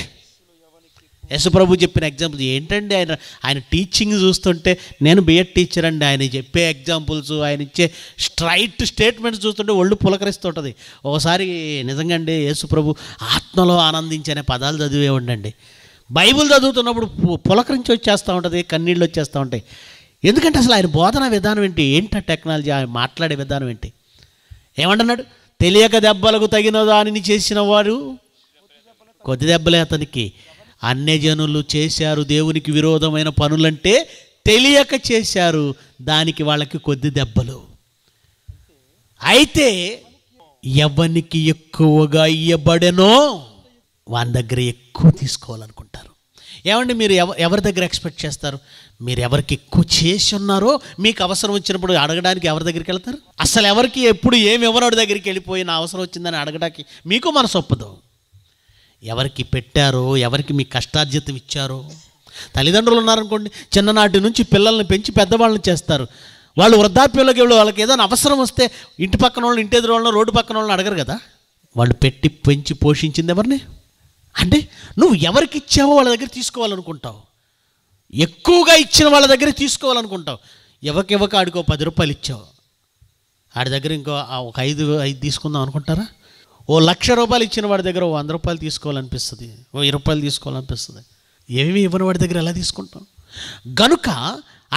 యశప్రభు చెప్పిన ఎగ్జాంపుల్ ఏంటండి ఆయన ఆయన టీచింగ్ చూస్తుంటే నేను బిఎడ్ టీచర్ అండి ఆయన చెప్పే ఎగ్జాంపుల్స్ ఆయన ఇచ్చే స్ట్రైట్ స్టేట్మెంట్స్ చూస్తుంటే ఒళ్ళు పులకరిస్తుంటుంది ఒకసారి నిజంగా అండి యేసుప్రభు ఆత్మలో ఆనందించనే పదాలు చదివే ఉండండి బైబుల్ చదువుతున్నప్పుడు పులకరించి వచ్చేస్తూ ఉంటుంది కన్నీళ్ళు వచ్చేస్తూ ఉంటాయి ఎందుకంటే అసలు ఆయన బోధన విధానం ఏంటి ఏంట టెక్నాలజీ ఆయన మాట్లాడే విధానం ఏంటి ఏమంటున్నాడు తెలియక దెబ్బలకు తగిన దానిని చేసిన వారు కొద్ది దెబ్బలే అతనికి జనులు చేశారు దేవునికి విరోధమైన పనులంటే తెలియక చేశారు దానికి వాళ్ళకి కొద్ది దెబ్బలు అయితే ఎవరికి ఎక్కువగా ఇయ్యబడెనో వాళ్ళ దగ్గర ఎక్కువ తీసుకోవాలనుకుంటారు ఏమండి మీరు ఎవరి దగ్గర ఎక్స్పెక్ట్ చేస్తారు మీరు ఎవరికి ఎక్కువ చేసి ఉన్నారో మీకు అవసరం వచ్చినప్పుడు అడగడానికి ఎవరి దగ్గరికి వెళ్తారు అసలు ఎవరికి ఎప్పుడు ఏమి ఎవరి దగ్గరికి వెళ్ళిపోయి నా అవసరం వచ్చిందని అడగడానికి మీకు మనసు ఒప్పదు ఎవరికి పెట్టారో ఎవరికి మీ కష్టార్జితం ఇచ్చారో తల్లిదండ్రులు ఉన్నారనుకోండి చిన్ననాటి నుంచి పిల్లల్ని పెంచి పెద్దవాళ్ళని చేస్తారు వాళ్ళు వృద్ధాప్యంలోకి వెళ్ళి వాళ్ళకి ఏదైనా అవసరం వస్తే ఇంటి పక్కన వాళ్ళని ఇంటి ఎదురు వాళ్ళని రోడ్డు పక్కన వాళ్ళని అడగరు కదా వాళ్ళు పెట్టి పెంచి పోషించింది ఎవరిని అంటే నువ్వు ఎవరికి ఇచ్చావో వాళ్ళ దగ్గర తీసుకోవాలనుకుంటావు ఎక్కువగా ఇచ్చిన వాళ్ళ దగ్గర తీసుకోవాలనుకుంటావు ఎవకెవక ఆడికో పది రూపాయలు ఇచ్చావు ఆడి దగ్గర ఇంకో ఒక ఐదు ఐదు తీసుకుందాం అనుకుంటారా ఓ లక్ష రూపాయలు ఇచ్చిన వాడి దగ్గర ఓ వంద రూపాయలు తీసుకోవాలనిపిస్తుంది ఓ ఇరవై రూపాయలు తీసుకోవాలనిపిస్తుంది ఏమీ ఇవ్వని వాడి దగ్గర ఎలా తీసుకుంటాం గనుక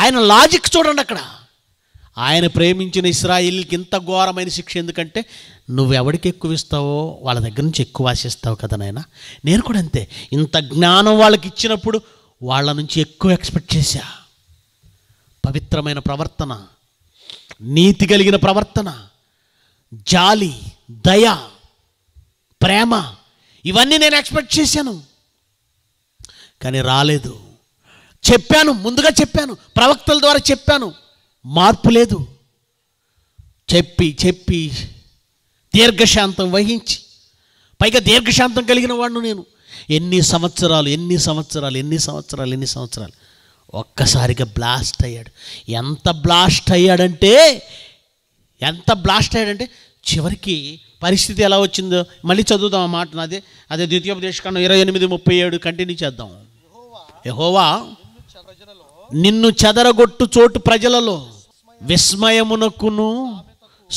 ఆయన లాజిక్ చూడండి అక్కడ ఆయన ప్రేమించిన ఇస్రాయిల్కి ఇంత ఘోరమైన శిక్ష ఎందుకంటే నువ్వు ఎవరికి ఎక్కువ ఇస్తావో వాళ్ళ దగ్గర నుంచి ఎక్కువ ఆశిస్తావు కదా నాయన నేను కూడా అంతే ఇంత జ్ఞానం వాళ్ళకి ఇచ్చినప్పుడు వాళ్ళ నుంచి ఎక్కువ ఎక్స్పెక్ట్ చేశా పవిత్రమైన ప్రవర్తన నీతి కలిగిన ప్రవర్తన జాలి దయ ప్రేమ ఇవన్నీ నేను ఎక్స్పెక్ట్ చేశాను కానీ రాలేదు చెప్పాను ముందుగా చెప్పాను ప్రవక్తల ద్వారా చెప్పాను మార్పు లేదు చెప్పి చెప్పి దీర్ఘశాంతం వహించి పైగా దీర్ఘశాంతం కలిగిన వాడిను నేను ఎన్ని సంవత్సరాలు ఎన్ని సంవత్సరాలు ఎన్ని సంవత్సరాలు ఎన్ని సంవత్సరాలు ఒక్కసారిగా బ్లాస్ట్ అయ్యాడు ఎంత బ్లాస్ట్ అయ్యాడంటే ఎంత బ్లాస్ట్ అయ్యాడంటే చివరికి పరిస్థితి ఎలా వచ్చిందో మళ్ళీ చదువుదాం ఆ మాట అదే అదే ద్వితీయోపదేశకాండం ఇరవై ఎనిమిది ముప్పై ఏడు కంటిన్యూ చేద్దాం యహోవా నిన్ను చెదరగొట్టు చోటు ప్రజలలో విస్మయమునకును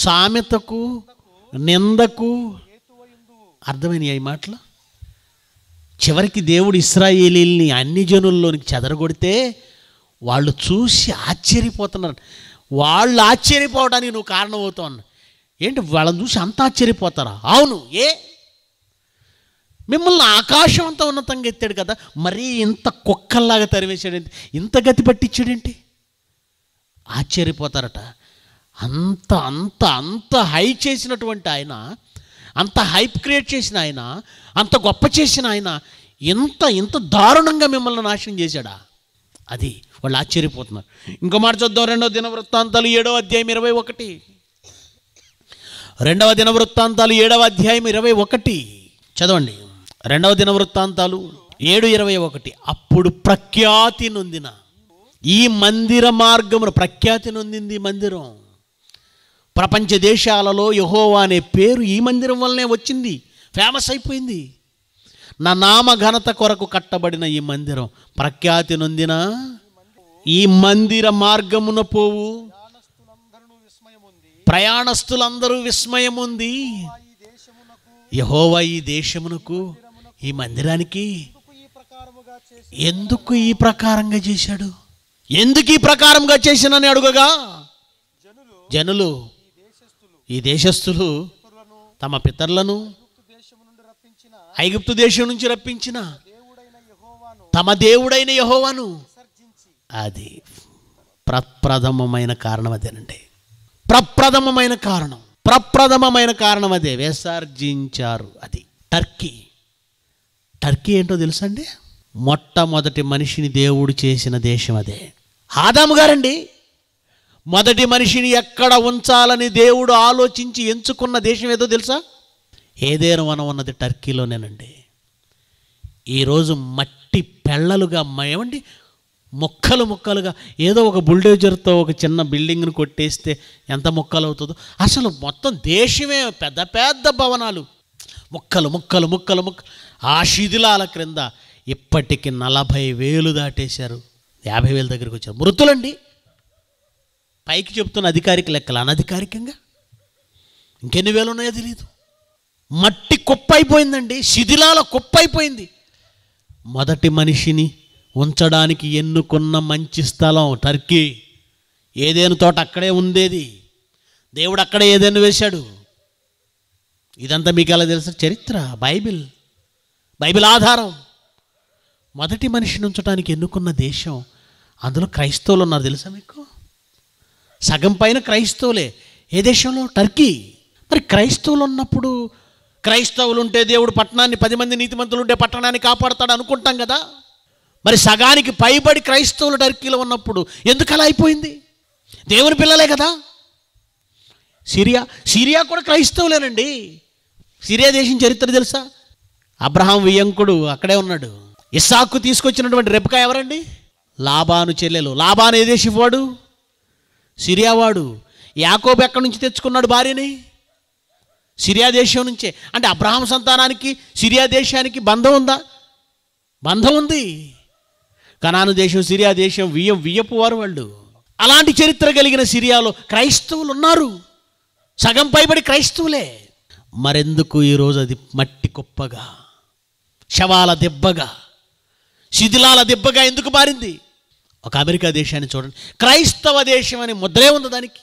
సామెతకు నిందకు అర్థమైన ఈ మాటలు చివరికి దేవుడు ఇస్రాయేలీల్ని అన్ని జనుల్లోనికి చెదరగొడితే వాళ్ళు చూసి ఆశ్చర్యపోతున్నారు వాళ్ళు ఆశ్చర్యపోవడానికి నువ్వు కారణమవుతావు ఏంటి వాళ్ళని చూసి అంత ఆశ్చర్యపోతారా అవును ఏ మిమ్మల్ని ఆకాశం అంతా ఉన్నతంగా ఎత్తాడు కదా మరీ ఇంత కుక్కల్లాగా తరివేశాడేంటి ఇంత గతి పట్టించాడేంటి ఆశ్చర్యపోతారట అంత అంత అంత హై చేసినటువంటి ఆయన అంత హైప్ క్రియేట్ చేసిన ఆయన అంత గొప్ప చేసిన ఆయన ఇంత ఇంత దారుణంగా మిమ్మల్ని నాశనం చేశాడా అది వాళ్ళు ఆశ్చర్యపోతున్నారు ఇంకో మాట చూద్దాం రెండవ దిన వృత్తాంతాలు ఏడవ అధ్యాయం ఇరవై ఒకటి రెండవ దిన వృత్తాంతాలు ఏడవ అధ్యాయం ఇరవై ఒకటి చదవండి రెండవ దిన వృత్తాంతాలు ఏడు ఇరవై ఒకటి అప్పుడు ప్రఖ్యాతి నొందిన ఈ మందిర మార్గమును ప్రఖ్యాతి నొందింది మందిరం ప్రపంచ దేశాలలో యహోవా అనే పేరు ఈ మందిరం వల్లనే వచ్చింది ఫేమస్ అయిపోయింది నా నామ ఘనత కొరకు కట్టబడిన ఈ మందిరం ప్రఖ్యాతి నొందిన ఈ మందిర మార్గమున పోవు ప్రయాణస్తులందరూ విస్మయం ఉంది యహోవా ఈ దేశమునకు ఈ మందిరానికి ఎందుకు ఈ ప్రకారంగా చేశాడు ఎందుకు ఈ ప్రకారంగా చేసినని అడుగగా జనులు ఈ దేశస్థులు తమ పితరులను ఐగుప్తు దేశం నుంచి రప్పించిన తమ దేవుడైన యహోవాను అది ప్రప్రథమమైన కారణం అదేనండి ప్రప్రథమమైన కారణం ప్రప్రథమమైన కారణం అదే విసర్జించారు అది టర్కీ టర్కీ ఏంటో తెలుసా అండి మొట్టమొదటి మనిషిని దేవుడు చేసిన దేశం అదే ఆదాము గారండి మొదటి మనిషిని ఎక్కడ ఉంచాలని దేవుడు ఆలోచించి ఎంచుకున్న దేశం ఏదో తెలుసా ఏదేన వనం ఉన్నది టర్కీలోనేనండి ఈరోజు మట్టి పెళ్ళలుగా ఏమండి మొక్కలు మొక్కలుగా ఏదో ఒక బుల్డేజర్తో ఒక చిన్న బిల్డింగ్ను కొట్టేస్తే ఎంత మొక్కలు అవుతుందో అసలు మొత్తం దేశమే పెద్ద పెద్ద భవనాలు మొక్కలు మొక్కలు మొక్కలు మొక్క ఆ శిథిలాల క్రింద ఇప్పటికి నలభై వేలు దాటేశారు యాభై వేల దగ్గరికి వచ్చారు మృతులండి పైకి చెప్తున్న అధికారిక లెక్కలు అనధికారికంగా ఇంకెన్ని వేలు ఉన్నాయో తెలియదు మట్టి కుప్పైపోయిందండి శిథిలాల కుప్పైపోయింది మొదటి మనిషిని ఉంచడానికి ఎన్నుకున్న మంచి స్థలం టర్కీ ఏదేను తోట అక్కడే ఉండేది దేవుడు అక్కడే ఏదైనా వేశాడు ఇదంతా మీకు ఎలా తెలుసు చరిత్ర బైబిల్ బైబిల్ ఆధారం మొదటి మనిషిని ఉంచడానికి ఎన్నుకున్న దేశం అందులో క్రైస్తవులు ఉన్నారు తెలుసా మీకు సగం పైన క్రైస్తవులే ఏ దేశంలో టర్కీ మరి క్రైస్తవులు ఉన్నప్పుడు క్రైస్తవులు ఉంటే దేవుడు పట్టణాన్ని పది మంది నీతిమంతులు ఉంటే పట్టణాన్ని కాపాడుతాడు అనుకుంటాం కదా మరి సగానికి పైబడి క్రైస్తవులు టర్కీలో ఉన్నప్పుడు ఎందుకు అలా అయిపోయింది దేవుని పిల్లలే కదా సిరియా సిరియా కూడా క్రైస్తవులేనండి సిరియా దేశం చరిత్ర తెలుసా అబ్రహాం వియంకుడు అక్కడే ఉన్నాడు ఇస్సాకు తీసుకొచ్చినటువంటి రెపక ఎవరండి లాభాను చెల్లెలు లాభాను ఏ వాడు సిరియావాడు యాకోబు ఎక్కడి నుంచి తెచ్చుకున్నాడు భార్యని సిరియా దేశం నుంచే అంటే అబ్రహాం సంతానానికి సిరియా దేశానికి బంధం ఉందా బంధం ఉంది కనాను దేశం సిరియా దేశం వియ్యం వియ్యపు వారు వాళ్ళు అలాంటి చరిత్ర కలిగిన సిరియాలో క్రైస్తవులు ఉన్నారు సగం పైబడి క్రైస్తవులే మరెందుకు ఈరోజు అది మట్టి కుప్పగా శవాల దెబ్బగా శిథిలాల దెబ్బగా ఎందుకు మారింది ఒక అమెరికా దేశాన్ని చూడండి క్రైస్తవ దేశం అని ముద్రే ఉంది దానికి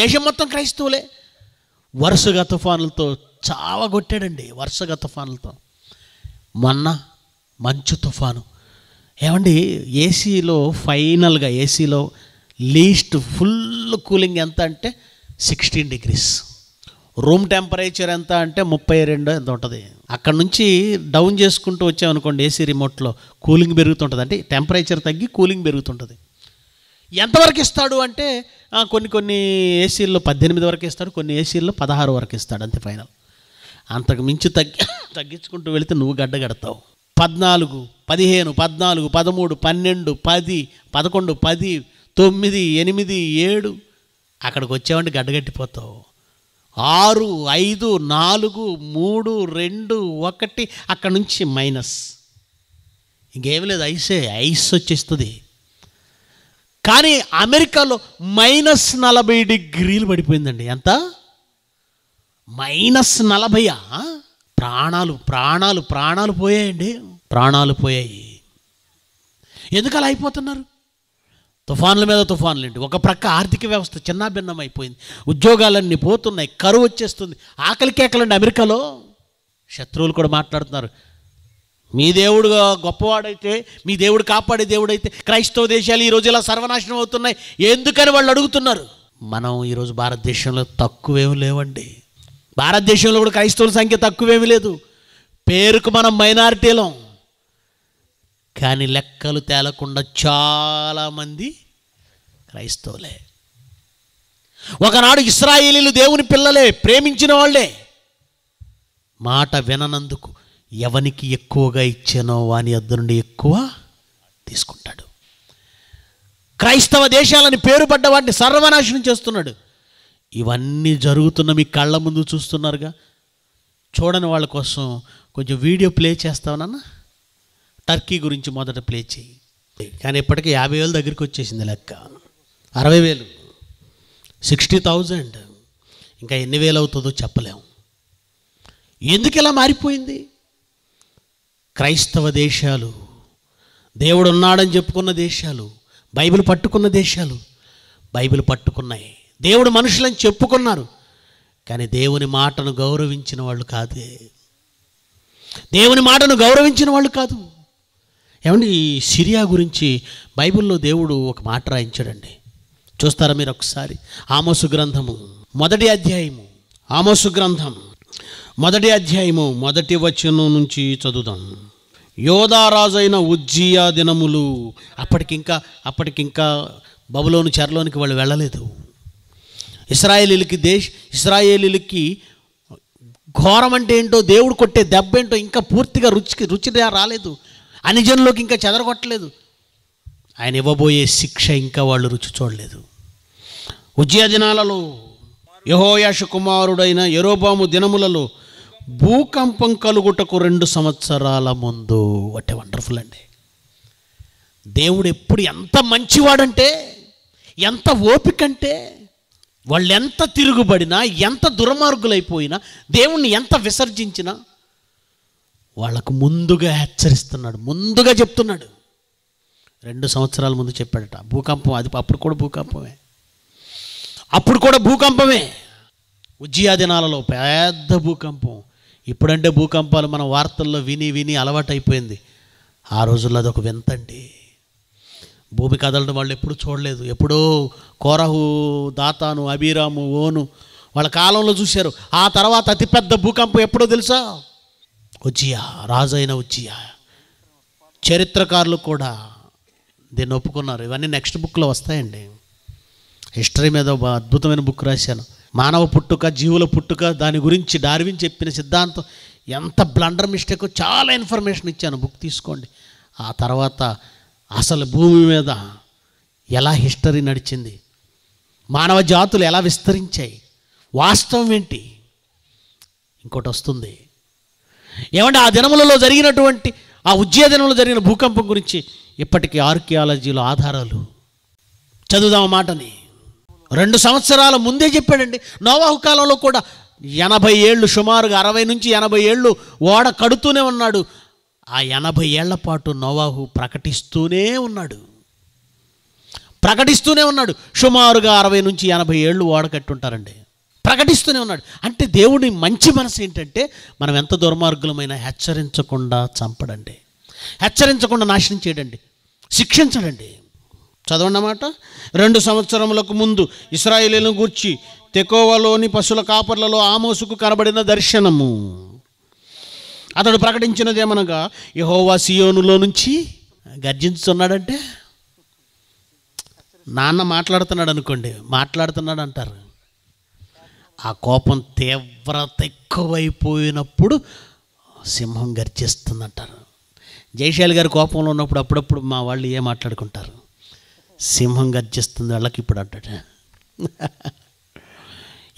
దేశం మొత్తం క్రైస్తవులే వరుసగా తుఫానులతో చాలా కొట్టాడండి వరుసగా తుఫానులతో మొన్న మంచు తుఫాను ఏమండి ఏసీలో ఫైనల్గా ఏసీలో లీస్ట్ ఫుల్ కూలింగ్ ఎంత అంటే సిక్స్టీన్ డిగ్రీస్ రూమ్ టెంపరేచర్ ఎంత అంటే ముప్పై రెండు ఎంత ఉంటుంది అక్కడ నుంచి డౌన్ చేసుకుంటూ వచ్చామనుకోండి ఏసీ రిమోట్లో కూలింగ్ పెరుగుతుంటుంది అంటే టెంపరేచర్ తగ్గి కూలింగ్ పెరుగుతుంటుంది ఎంతవరకు ఇస్తాడు అంటే కొన్ని కొన్ని ఏసీల్లో పద్దెనిమిది వరకు ఇస్తాడు కొన్ని ఏసీల్లో పదహారు వరకు ఇస్తాడు అంతే ఫైనల్ అంతకు మించి తగ్గి *laughs* తగ్గించుకుంటూ వెళితే నువ్వు గడ్డగడతావు పద్నాలుగు పదిహేను పద్నాలుగు పదమూడు పన్నెండు పది పదకొండు పది తొమ్మిది ఎనిమిది ఏడు అక్కడికి వచ్చావంటే గడ్డగట్టిపోతావు ఆరు ఐదు నాలుగు మూడు రెండు ఒకటి అక్కడి నుంచి మైనస్ ఇంకేం లేదు ఐసే ఐస్ వచ్చేస్తుంది కానీ అమెరికాలో మైనస్ నలభై డిగ్రీలు పడిపోయిందండి ఎంత మైనస్ నలభైయా ప్రాణాలు ప్రాణాలు ప్రాణాలు పోయాయండి ప్రాణాలు పోయాయి ఎందుకు అలా అయిపోతున్నారు తుఫాన్ల మీద తుఫాన్లు అండి ఒక ప్రక్క ఆర్థిక వ్యవస్థ చిన్నాభిన్నం అయిపోయింది ఉద్యోగాలన్నీ పోతున్నాయి కరువు వచ్చేస్తుంది ఆకలికేకలండి అమెరికాలో శత్రువులు కూడా మాట్లాడుతున్నారు మీ దేవుడు గొప్పవాడైతే మీ దేవుడు కాపాడే దేవుడైతే క్రైస్తవ దేశాలు ఈరోజు ఇలా సర్వనాశనం అవుతున్నాయి ఎందుకని వాళ్ళు అడుగుతున్నారు మనం ఈరోజు భారతదేశంలో తక్కువేమి లేవండి భారతదేశంలో కూడా క్రైస్తవుల సంఖ్య తక్కువేమీ లేదు పేరుకు మనం మైనారిటీలం కానీ లెక్కలు తేలకుండా చాలామంది క్రైస్తవులే ఒకనాడు ఇస్రాయేలీలు దేవుని పిల్లలే ప్రేమించిన వాళ్ళే మాట విననందుకు ఎవనికి ఎక్కువగా ఇచ్చానో వాని అద్దరు నుండి ఎక్కువ తీసుకుంటాడు క్రైస్తవ దేశాలని పేరు పడ్డ వాటిని సర్వనాశనం చేస్తున్నాడు ఇవన్నీ జరుగుతున్న మీ కళ్ళ ముందు చూస్తున్నారుగా చూడని వాళ్ళ కోసం కొంచెం వీడియో ప్లే చేస్తావనన్న టర్కీ గురించి మొదట ప్లే చేయి కానీ ఇప్పటికీ యాభై వేలు దగ్గరికి వచ్చేసింది లెక్క అరవై వేలు సిక్స్టీ థౌజండ్ ఇంకా ఎన్ని వేలు అవుతుందో చెప్పలేము ఎందుకు ఇలా మారిపోయింది క్రైస్తవ దేశాలు దేవుడు ఉన్నాడని చెప్పుకున్న దేశాలు బైబిల్ పట్టుకున్న దేశాలు బైబిల్ పట్టుకున్నాయి దేవుడు మనుషులని చెప్పుకున్నారు కానీ దేవుని మాటను గౌరవించిన వాళ్ళు కాదే దేవుని మాటను గౌరవించిన వాళ్ళు కాదు ఏమండి ఈ సిరియా గురించి బైబిల్లో దేవుడు ఒక మాట రాయించాడండి చూస్తారా మీరు ఒకసారి ఆమోసు గ్రంథము మొదటి అధ్యాయము ఆమోసు గ్రంథం మొదటి అధ్యాయము మొదటి వచనం నుంచి చదువుదాం యోధారాజైన ఉజ్జీయ దినములు అప్పటికింకా అప్పటికింకా బబులోని చెరలోనికి వాళ్ళు వెళ్ళలేదు ఇస్రాయేలీలకి దేశ్ ఇస్రాయేలీలకి ఘోరం అంటే ఏంటో దేవుడు కొట్టే దెబ్బ ఏంటో ఇంకా పూర్తిగా రుచికి రుచి రాలేదు అనిజంలోకి ఇంకా చెదరగొట్టలేదు ఆయన ఇవ్వబోయే శిక్ష ఇంకా వాళ్ళు రుచి చూడలేదు ఉజ్జయ దినాలలో యహోయాష కుమారుడైన యరోబాము దినములలో భూకంపం కలుగుటకు రెండు సంవత్సరాల ముందు వాట్ వండర్ఫుల్ అండి దేవుడు ఎప్పుడు ఎంత మంచివాడంటే ఎంత ఓపికంటే వాళ్ళు ఎంత తిరుగుబడినా ఎంత దుర్మార్గులైపోయినా దేవుణ్ణి ఎంత విసర్జించినా వాళ్ళకు ముందుగా హెచ్చరిస్తున్నాడు ముందుగా చెప్తున్నాడు రెండు సంవత్సరాల ముందు చెప్పాడట భూకంపం అది అప్పుడు కూడా భూకంపమే అప్పుడు కూడా భూకంపమే ఉజ్జయా దినాలలో పెద్ద భూకంపం ఇప్పుడంటే భూకంపాలు మన వార్తల్లో విని విని అలవాటైపోయింది ఆ రోజుల్లో అదొక వింతండి భూమి కదలడం వాళ్ళు ఎప్పుడు చూడలేదు ఎప్పుడో కోరహు దాతాను అభిరాము ఓను వాళ్ళ కాలంలో చూశారు ఆ తర్వాత అతిపెద్ద భూకంపం ఎప్పుడో తెలుసా ఉజ్జియా రాజైన ఉజ్జియా చరిత్రకారులు కూడా దీన్ని ఒప్పుకున్నారు ఇవన్నీ నెక్స్ట్ బుక్లో వస్తాయండి హిస్టరీ మీద ఒక అద్భుతమైన బుక్ రాశాను మానవ పుట్టుక జీవుల పుట్టుక దాని గురించి డార్విన్ చెప్పిన సిద్ధాంతం ఎంత బ్లండర్ మిస్టేక్ చాలా ఇన్ఫర్మేషన్ ఇచ్చాను బుక్ తీసుకోండి ఆ తర్వాత అసలు భూమి మీద ఎలా హిస్టరీ నడిచింది మానవ జాతులు ఎలా విస్తరించాయి వాస్తవం ఏంటి ఇంకోటి వస్తుంది ఏమంటే ఆ దినములలో జరిగినటువంటి ఆ ఉజ్జయ దినంలో జరిగిన భూకంపం గురించి ఇప్పటికీ ఆర్కియాలజీలో ఆధారాలు చదువుదాం మాటని రెండు సంవత్సరాల ముందే చెప్పాడండి నోవాహు కాలంలో కూడా ఎనభై ఏళ్ళు సుమారుగా అరవై నుంచి ఎనభై ఏళ్ళు ఓడ కడుతూనే ఉన్నాడు ఆ ఎనభై ఏళ్ల పాటు నోవాహు ప్రకటిస్తూనే ఉన్నాడు ప్రకటిస్తూనే ఉన్నాడు సుమారుగా అరవై నుంచి ఎనభై ఏళ్ళు ఓడ కట్టుంటారండి ప్రకటిస్తూనే ఉన్నాడు అంటే దేవుడి మంచి మనసు ఏంటంటే మనం ఎంత దుర్మార్గులమైనా హెచ్చరించకుండా చంపడండి హెచ్చరించకుండా నాశనం చేయడండి శిక్షించడండి చదవండమాట రెండు సంవత్సరములకు ముందు ఇస్రాయేలీలను గూర్చి తెకోవలోని పశుల కాపర్లలో ఆమోసుకు కనబడిన దర్శనము అతడు ప్రకటించినదేమనగా యహోవా సియోనులో నుంచి గర్జించుతున్నాడంటే నాన్న మాట్లాడుతున్నాడు అనుకోండి మాట్లాడుతున్నాడు అంటారు ఆ కోపం తీవ్రత ఎక్కువైపోయినప్పుడు సింహం గర్జిస్తుందంటారు జయశాలి గారి కోపంలో ఉన్నప్పుడు అప్పుడప్పుడు మా వాళ్ళు ఏ మాట్లాడుకుంటారు సింహం గర్జిస్తుంది వాళ్ళకి ఇప్పుడు అంటాడ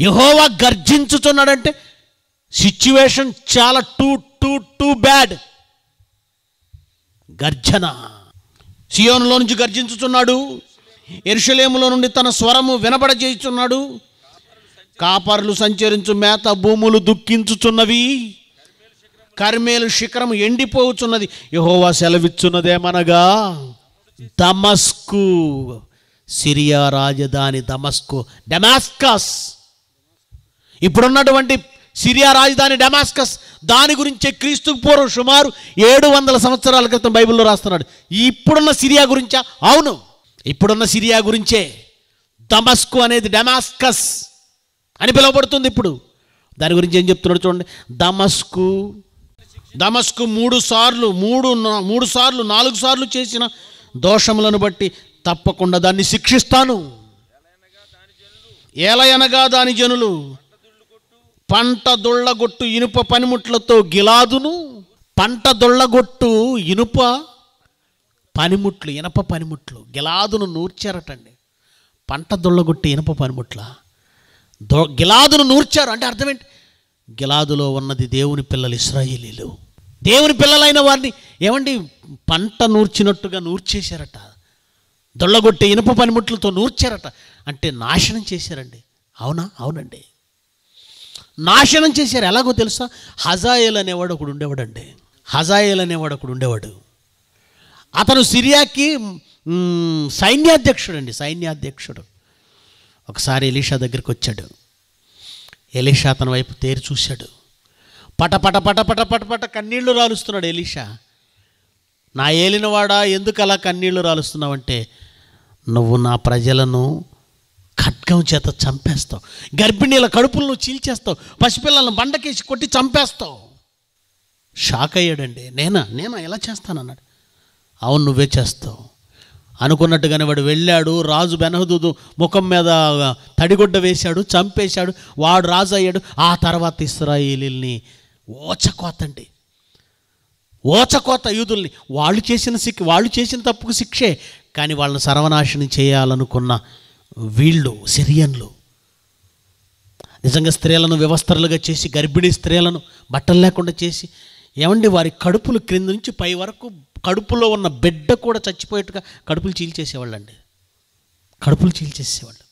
యహోవా గర్జించుతున్నాడంటే సిచ్యువేషన్ చాలా టూ టూ టూ బ్యాడ్ గర్జన సియోనులో నుంచి గర్జించుతున్నాడు ఎరుషలేములో నుండి తన స్వరము చేయుచున్నాడు కాపర్లు సంచరించు మేత భూములు దుఃఖించుచున్నవి కర్మేలు శిఖరం ఎండిపోవుచున్నది యహోవా సెలవిచ్చున్నదేమనగా దమస్కు సిరియా రాజధాని దమస్కు డెమాస్కస్ ఇప్పుడున్నటువంటి సిరియా రాజధాని డెమాస్కస్ దాని గురించే క్రీస్తు పూర్వం సుమారు ఏడు వందల సంవత్సరాల క్రితం బైబిల్లో రాస్తున్నాడు ఇప్పుడున్న సిరియా గురించా అవును ఇప్పుడున్న సిరియా గురించే దమస్కు అనేది డెమాస్కస్ అని పిలువబడుతుంది ఇప్పుడు దాని గురించి ఏం చెప్తున్నాడు చూడండి దమస్కు దమస్కు మూడు సార్లు మూడు మూడు సార్లు నాలుగు సార్లు చేసిన దోషములను బట్టి తప్పకుండా దాన్ని శిక్షిస్తాను ఏలయనగా దాని జనులు పంట దొళ్ళగొట్టు ఇనుప పనిముట్లతో గిలాదును పంట దొళ్ళగొట్టు ఇనుప పనిముట్లు ఇనప పనిముట్లు గిలాదును నూర్చారటండి పంట దొళ్ళగొట్టు ఇనప పనిముట్ల దో గిలాదును నూర్చారు అంటే అర్థమేంటి గిలాదులో ఉన్నది దేవుని పిల్లలు ఇస్రాయిలీలు దేవుని పిల్లలైన వారిని ఏమండి పంట నూర్చినట్టుగా నూర్చేశారట దొళ్ళగొట్టే ఇనుప పనిముట్లతో నూర్చారట అంటే నాశనం చేశారండి అవునా అవునండి నాశనం చేశారు ఎలాగో తెలుసా హజాయేల్ అనేవాడు ఒకడు ఉండేవాడండి హజాయేల్ అనేవాడు ఒకడు ఉండేవాడు అతను సిరియాకి సైన్యాధ్యక్షుడు అండి సైన్యాధ్యక్షుడు ఒకసారి ఎలీషా దగ్గరికి వచ్చాడు ఎలీషా అతని వైపు తేరి చూశాడు పట పట పట పట పట పట కన్నీళ్లు రాలుస్తున్నాడు ఎలీషా నా ఏలినవాడా ఎందుకు అలా కన్నీళ్లు రాలుస్తున్నావంటే నువ్వు నా ప్రజలను ఖడ్గం చేత చంపేస్తావు గర్భిణీల కడుపులు నువ్వు చీల్చేస్తావు పసిపిల్లలను బండకేసి కొట్టి చంపేస్తావు షాక్ అయ్యాడండి నేనా నేనా ఎలా చేస్తానన్నాడు అవును నువ్వే చేస్తావు అనుకున్నట్టుగానే వాడు వెళ్ళాడు రాజు బెనహదు ముఖం మీద తడిగుడ్డ వేశాడు చంపేశాడు వాడు రాజు అయ్యాడు ఆ తర్వాత ఇస్రాయిలీల్ని ఓచకోత అండి ఓచకోత యూదుల్ని వాళ్ళు చేసిన సిక్ వాళ్ళు చేసిన తప్పుకు శిక్షే కానీ వాళ్ళని సర్వనాశనం చేయాలనుకున్న వీళ్ళు సిరియన్లు నిజంగా స్త్రీలను వ్యవస్థలుగా చేసి గర్భిణీ స్త్రీలను బట్టలు లేకుండా చేసి ఏమండి వారి కడుపులు క్రింద నుంచి పై వరకు కడుపులో ఉన్న బిడ్డ కూడా చచ్చిపోయేట్టుగా కడుపులు చీల్చేసేవాళ్ళు అండి కడుపులు చీల్చేసేవాళ్ళు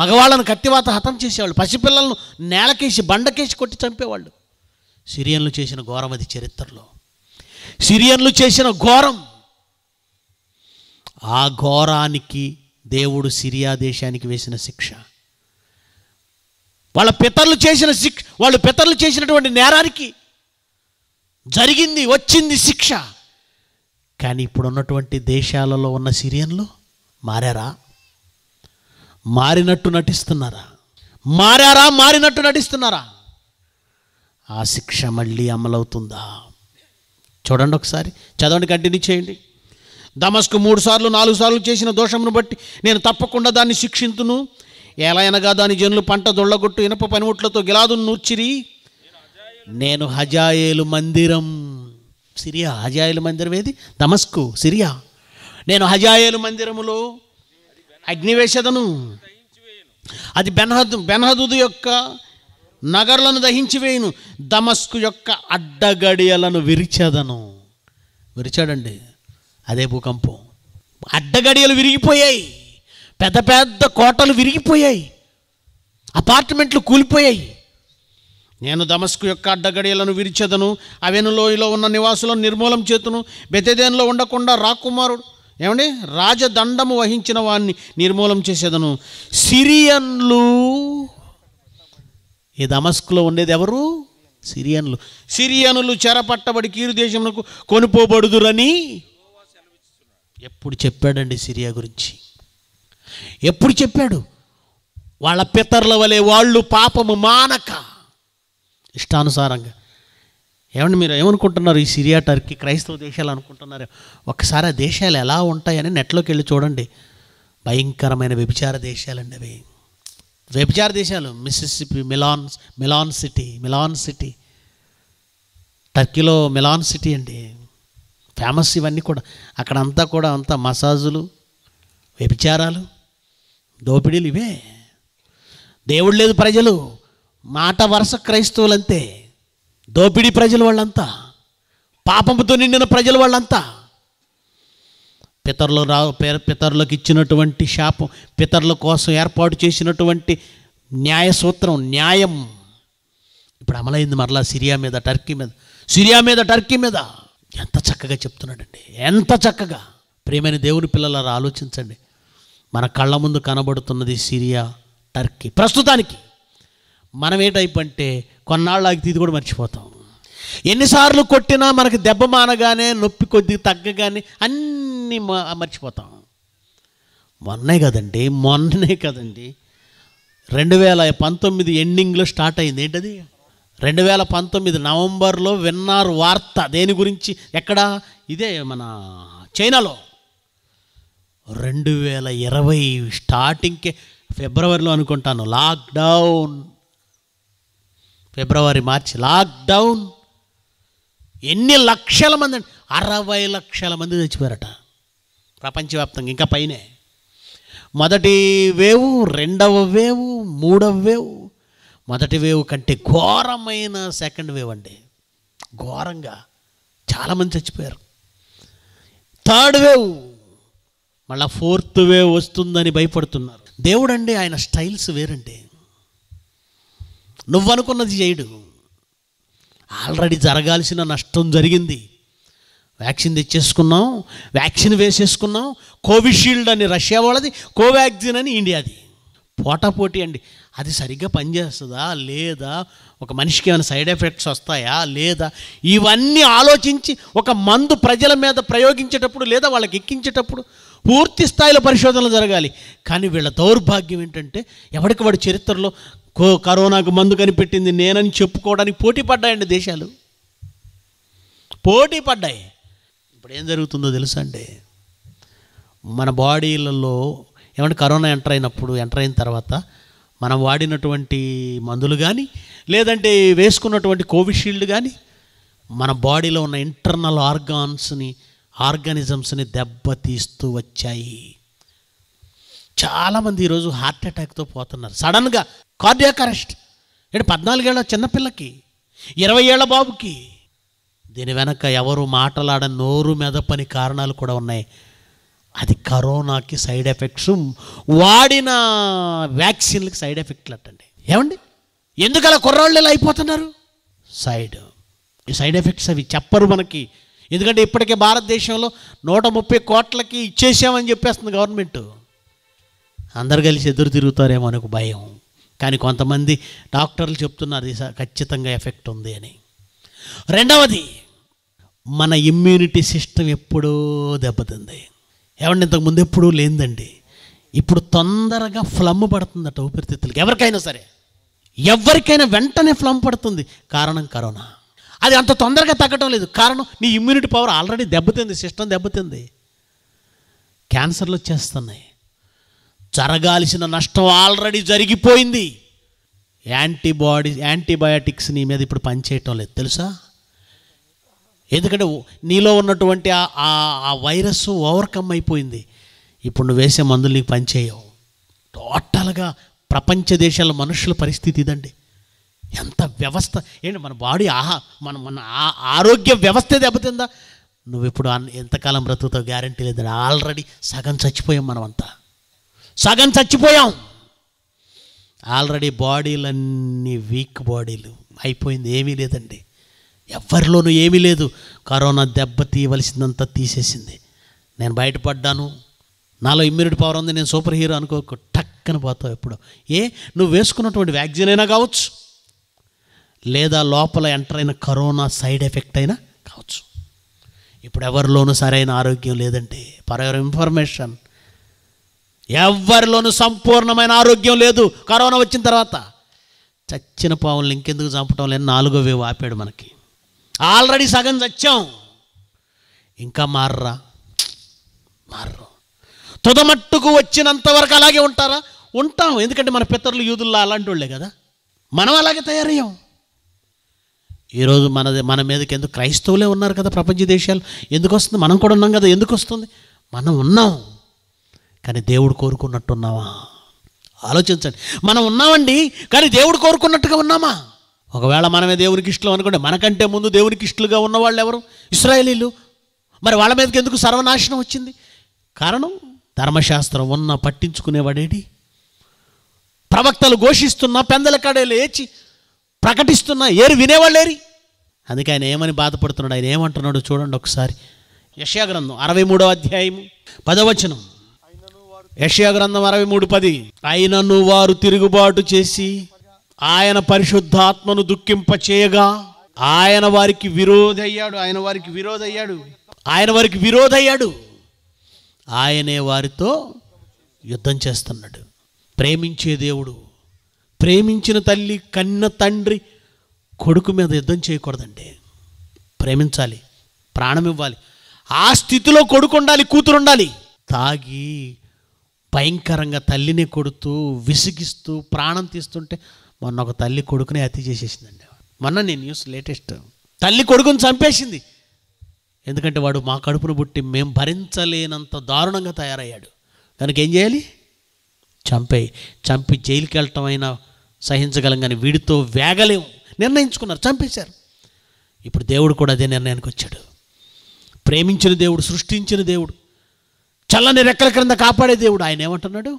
మగవాళ్ళను కత్తివాత హతం చేసేవాళ్ళు పసిపిల్లలను నేలకేసి బండకేసి కొట్టి చంపేవాళ్ళు సిరియన్లు చేసిన ఘోరం అది చరిత్రలో సిరియన్లు చేసిన ఘోరం ఆ ఘోరానికి దేవుడు సిరియా దేశానికి వేసిన శిక్ష వాళ్ళ పితరులు చేసిన శిక్ష వాళ్ళు పితరులు చేసినటువంటి నేరానికి జరిగింది వచ్చింది శిక్ష కానీ ఇప్పుడు ఉన్నటువంటి దేశాలలో ఉన్న సిరియన్లు మారారా మారినట్టు నటిస్తున్నారా మారారా మారినట్టు నటిస్తున్నారా ఆ శిక్ష మళ్ళీ అమలవుతుందా చూడండి ఒకసారి చదవండి కంటిన్యూ చేయండి దమస్కు మూడు సార్లు నాలుగు సార్లు చేసిన దోషమును బట్టి నేను తప్పకుండా దాన్ని శిక్షింతును ఎలా అనగా దాని జనులు పంట దొళ్ళగొట్టు ఇనప పనిముట్లతో గిలాదు నూర్చిరి నేను హజాయేలు మందిరం సిరియా హజాయేలు మందిరం ఏది దమస్కు సిరియా నేను హజాయేలు మందిరములో అగ్నివేశదను అది బెన్హదు బెన్హదుదు యొక్క నగర్లను దహించివేయును దమస్కు యొక్క అడ్డగడియలను విరిచేదను విరిచాడండి అదే భూకంపం అడ్డగడియలు విరిగిపోయాయి పెద్ద పెద్ద కోటలు విరిగిపోయాయి అపార్ట్మెంట్లు కూలిపోయాయి నేను దమస్కు యొక్క అడ్డగడియలను విరిచెదను అవెను లోయలో ఉన్న నివాసులను నిర్మూలం చేతును బెతెదేన్లో ఉండకుండా రాకుమారుడు ఏమండి రాజదండము వహించిన వాణ్ణి నిర్మూలం చేసేదను సిరియన్లు ఈ దమస్కులో ఉండేది ఎవరు సిరియనులు సిరియనులు చెరపట్టబడి కీరు దేశంలో కొనుపోబడుదురని ఎప్పుడు చెప్పాడండి సిరియా గురించి ఎప్పుడు చెప్పాడు వాళ్ళ పితరుల వలె వాళ్ళు పాపము మానక ఇష్టానుసారంగా ఏమండి మీరు ఏమనుకుంటున్నారు ఈ సిరియా టర్కీ క్రైస్తవ దేశాలు అనుకుంటున్నారు ఒకసారి ఆ దేశాలు ఎలా ఉంటాయని నెట్లోకి వెళ్ళి చూడండి భయంకరమైన వ్యభిచార దేశాలండి అవి వ్యభిచార దేశాలు Mississippi Milan Milan city Milan city టర్కీలో మిలాన్ సిటీ అండి ఫేమస్ ఇవన్నీ కూడా అక్కడ అంతా కూడా అంతా మసాజులు వ్యభిచారాలు దోపిడీలు ఇవే దేవుడు లేదు ప్రజలు మాట వరుస క్రైస్తవులంతే దోపిడీ ప్రజలు వాళ్ళంతా పాపంతో నిండిన ప్రజలు వాళ్ళంతా పితరులు రా పితరులకు ఇచ్చినటువంటి శాపం పితరుల కోసం ఏర్పాటు చేసినటువంటి న్యాయ సూత్రం న్యాయం ఇప్పుడు అమలైంది మరలా సిరియా మీద టర్కీ మీద సిరియా మీద టర్కీ మీద ఎంత చక్కగా చెప్తున్నాడండి ఎంత చక్కగా ప్రేమైన దేవుని పిల్లలారా ఆలోచించండి మన కళ్ళ ముందు కనబడుతున్నది సిరియా టర్కీ ప్రస్తుతానికి మనం ఏంటైపంటే కొన్నాళ్ళకి ఇది కూడా మర్చిపోతాం ఎన్నిసార్లు కొట్టినా మనకి దెబ్బ మానగానే నొప్పి కొద్దిగా తగ్గగానే అన్నీ మర్చిపోతాం మొన్నే కదండి మొన్ననే కదండి రెండు వేల పంతొమ్మిది ఎండింగ్లో స్టార్ట్ అయింది ఏంటది రెండు వేల పంతొమ్మిది నవంబర్లో విన్నారు వార్త దేని గురించి ఎక్కడ ఇదే మన చైనాలో రెండు వేల ఇరవై స్టార్టింగ్కే ఫిబ్రవరిలో అనుకుంటాను లాక్డౌన్ ఫిబ్రవరి మార్చి లాక్డౌన్ ఎన్ని లక్షల మంది అరవై లక్షల మంది చచ్చిపోయారట ప్రపంచవ్యాప్తంగా ఇంకా పైనే మొదటి వేవు రెండవ వేవు మూడవ వేవు మొదటి వేవు కంటే ఘోరమైన సెకండ్ వేవ్ అండి ఘోరంగా చాలామంది చచ్చిపోయారు థర్డ్ వేవ్ మళ్ళా ఫోర్త్ వేవ్ వస్తుందని భయపడుతున్నారు దేవుడండి ఆయన స్టైల్స్ వేరండి నువ్వు అనుకున్నది చేయడు ఆల్రెడీ జరగాల్సిన నష్టం జరిగింది వ్యాక్సిన్ తెచ్చేసుకున్నాం వ్యాక్సిన్ వేసేసుకున్నాం కోవిషీల్డ్ అని రష్యా వాళ్ళది కోవాక్సిన్ అని ఇండియాది పోటాపోటీ అండి అది సరిగ్గా పనిచేస్తుందా లేదా ఒక మనిషికి ఏమైనా సైడ్ ఎఫెక్ట్స్ వస్తాయా లేదా ఇవన్నీ ఆలోచించి ఒక మందు ప్రజల మీద ప్రయోగించేటప్పుడు లేదా వాళ్ళకి ఎక్కించేటప్పుడు పూర్తి స్థాయిలో పరిశోధనలు జరగాలి కానీ వీళ్ళ దౌర్భాగ్యం ఏంటంటే ఎవరికి వాడి చరిత్రలో కో కరోనాకు మందు కనిపెట్టింది నేనని చెప్పుకోవడానికి పోటీ పడ్డాయండి దేశాలు పోటీ పడ్డాయి ఇప్పుడు ఏం జరుగుతుందో తెలుసా అండి మన బాడీలలో ఏమంటే కరోనా ఎంటర్ అయినప్పుడు ఎంటర్ అయిన తర్వాత మనం వాడినటువంటి మందులు కానీ లేదంటే వేసుకున్నటువంటి కోవిషీల్డ్ కానీ మన బాడీలో ఉన్న ఇంటర్నల్ ఆర్గాన్స్ని ఆర్గానిజమ్స్ని దెబ్బతీస్తూ వచ్చాయి చాలామంది ఈరోజు హార్ట్ అటాక్తో పోతున్నారు సడన్గా కార్డియాక్ అరెస్ట్ ఇటు పద్నాలుగేళ్ల చిన్నపిల్లకి ఇరవై ఏళ్ల బాబుకి దీని వెనక ఎవరు మాటలాడ నోరు మెదపని కారణాలు కూడా ఉన్నాయి అది కరోనాకి సైడ్ ఎఫెక్ట్స్ వాడిన వ్యాక్సిన్లకి సైడ్ ఎఫెక్ట్లు అట్టండి ఏమండి ఎందుకు అలా కుర్రాళ్ళు ఇలా అయిపోతున్నారు సైడ్ ఈ సైడ్ ఎఫెక్ట్స్ అవి చెప్పరు మనకి ఎందుకంటే ఇప్పటికే భారతదేశంలో నూట ముప్పై కోట్లకి ఇచ్చేసామని చెప్పేస్తుంది గవర్నమెంట్ అందరు కలిసి ఎదురు తిరుగుతారేమో అనకు భయం కానీ కొంతమంది డాక్టర్లు చెప్తున్నారు ఖచ్చితంగా ఎఫెక్ట్ ఉంది అని రెండవది మన ఇమ్యూనిటీ సిస్టమ్ ఎప్పుడూ దెబ్బతింది ఏమండి ఇంతకుముందు ఎప్పుడూ లేదండి ఇప్పుడు తొందరగా ఫ్లమ్ పడుతుందట ఊపిరితిత్తులకి ఎవరికైనా సరే ఎవరికైనా వెంటనే ఫ్లమ్ పడుతుంది కారణం కరోనా అది అంత తొందరగా తగ్గడం లేదు కారణం నీ ఇమ్యూనిటీ పవర్ ఆల్రెడీ దెబ్బతింది సిస్టమ్ దెబ్బతింది క్యాన్సర్లు వచ్చేస్తున్నాయి జరగాల్సిన నష్టం ఆల్రెడీ జరిగిపోయింది యాంటీబాడీ యాంటీబయాటిక్స్ నీ మీద ఇప్పుడు పనిచేయటం లేదు తెలుసా ఎందుకంటే నీలో ఉన్నటువంటి ఆ వైరస్ ఓవర్కమ్ అయిపోయింది ఇప్పుడు నువ్వు వేసే మందులు నీకు పనిచేయవు టోటల్గా ప్రపంచ దేశాల మనుషుల పరిస్థితి ఇదండి ఎంత వ్యవస్థ ఏంటి మన బాడీ ఆహా మన మన ఆరోగ్య వ్యవస్థ దెబ్బతిందా నువ్వు ఇప్పుడు ఎంతకాలం బ్రతుకుతావు గ్యారంటీ లేదండి ఆల్రెడీ సగం చచ్చిపోయాం మనమంతా సగం చచ్చిపోయాం ఆల్రెడీ బాడీలన్నీ వీక్ బాడీలు అయిపోయింది ఏమీ లేదండి ఎవరిలోనూ ఏమీ లేదు కరోనా దెబ్బ తీయవలసిందంతా తీసేసింది నేను బయటపడ్డాను నాలో ఇమ్యూనిటీ పవర్ ఉంది నేను సూపర్ హీరో అనుకో టక్కన పోతావు ఎప్పుడు ఏ నువ్వు వేసుకున్నటువంటి వ్యాక్సిన్ అయినా కావచ్చు లేదా లోపల ఎంటర్ అయిన కరోనా సైడ్ ఎఫెక్ట్ అయినా కావచ్చు ఇప్పుడు ఎవరిలోనూ సరైన ఆరోగ్యం లేదండి పర్ ఎవర్ ఇన్ఫర్మేషన్ ఎవరిలోనూ సంపూర్ణమైన ఆరోగ్యం లేదు కరోనా వచ్చిన తర్వాత చచ్చిన పావులను ఇంకెందుకు చంపడం లేని నాలుగో వేవు ఆపాడు మనకి ఆల్రెడీ సగం చచ్చాం ఇంకా మార్రా మార్రు తుదమట్టుకు వచ్చినంత వరకు అలాగే ఉంటారా ఉంటాం ఎందుకంటే మన పితరులు యూదుల్లో అలాంటి వాళ్ళే కదా మనం అలాగే తయారయ్యాం ఈరోజు మనది మన మీదకి ఎందుకు క్రైస్తవులే ఉన్నారు కదా ప్రపంచ దేశాలు ఎందుకు వస్తుంది మనం కూడా ఉన్నాం కదా ఎందుకు వస్తుంది మనం ఉన్నాం కానీ దేవుడు కోరుకున్నట్టున్నావా ఆలోచించండి మనం ఉన్నామండి కానీ దేవుడు కోరుకున్నట్టుగా ఉన్నామా ఒకవేళ మనమే దేవునికి ఇష్టం అనుకుంటే మనకంటే ముందు దేవునికి ఇష్టలుగా ఉన్నవాళ్ళు ఎవరు ఇస్రాయలీలు మరి వాళ్ళ మీదకి ఎందుకు సర్వనాశనం వచ్చింది కారణం ధర్మశాస్త్రం ఉన్న పట్టించుకునేవాడేడి ప్రవక్తలు ఘోషిస్తున్నా పెందల కడేలు లేచి ప్రకటిస్తున్నా ఏరు వినేవాళ్ళేరి అందుకే ఆయన ఏమని బాధపడుతున్నాడు ఆయన ఏమంటున్నాడు చూడండి ఒకసారి యశాగ్రంథం అరవై మూడో అధ్యాయము పదవచనం యషయా గ్రంథం అరవై మూడు పది అయినను వారు తిరుగుబాటు చేసి ఆయన పరిశుద్ధాత్మను దుఃఖింపచేయగా ఆయన వారికి విరోధయ్యాడు ఆయన వారికి విరోధయ్యాడు ఆయన వారికి విరోధయ్యాడు ఆయనే వారితో యుద్ధం చేస్తున్నాడు ప్రేమించే దేవుడు ప్రేమించిన తల్లి కన్న తండ్రి కొడుకు మీద యుద్ధం చేయకూడదండి ప్రేమించాలి ప్రాణం ఇవ్వాలి ఆ స్థితిలో కొడుకు ఉండాలి కూతురు ఉండాలి తాగి భయంకరంగా తల్లిని కొడుతూ విసిగిస్తూ ప్రాణం తీస్తుంటే మొన్న ఒక తల్లి కొడుకునే హత్య చేసేసిందండి మొన్న నేను న్యూస్ లేటెస్ట్ తల్లి కొడుకుని చంపేసింది ఎందుకంటే వాడు మా కడుపును బుట్టి మేము భరించలేనంత దారుణంగా తయారయ్యాడు కనుక ఏం చేయాలి చంపే చంపి జైలుకి వెళ్ళటం అయినా సహించగలం కానీ వీడితో వేగలేము నిర్ణయించుకున్నారు చంపేశారు ఇప్పుడు దేవుడు కూడా అదే నిర్ణయానికి వచ్చాడు ప్రేమించిన దేవుడు సృష్టించిన దేవుడు చల్లని రెక్కల క్రింద కాపాడే దేవుడు ఆయన ఏమంటున్నాడు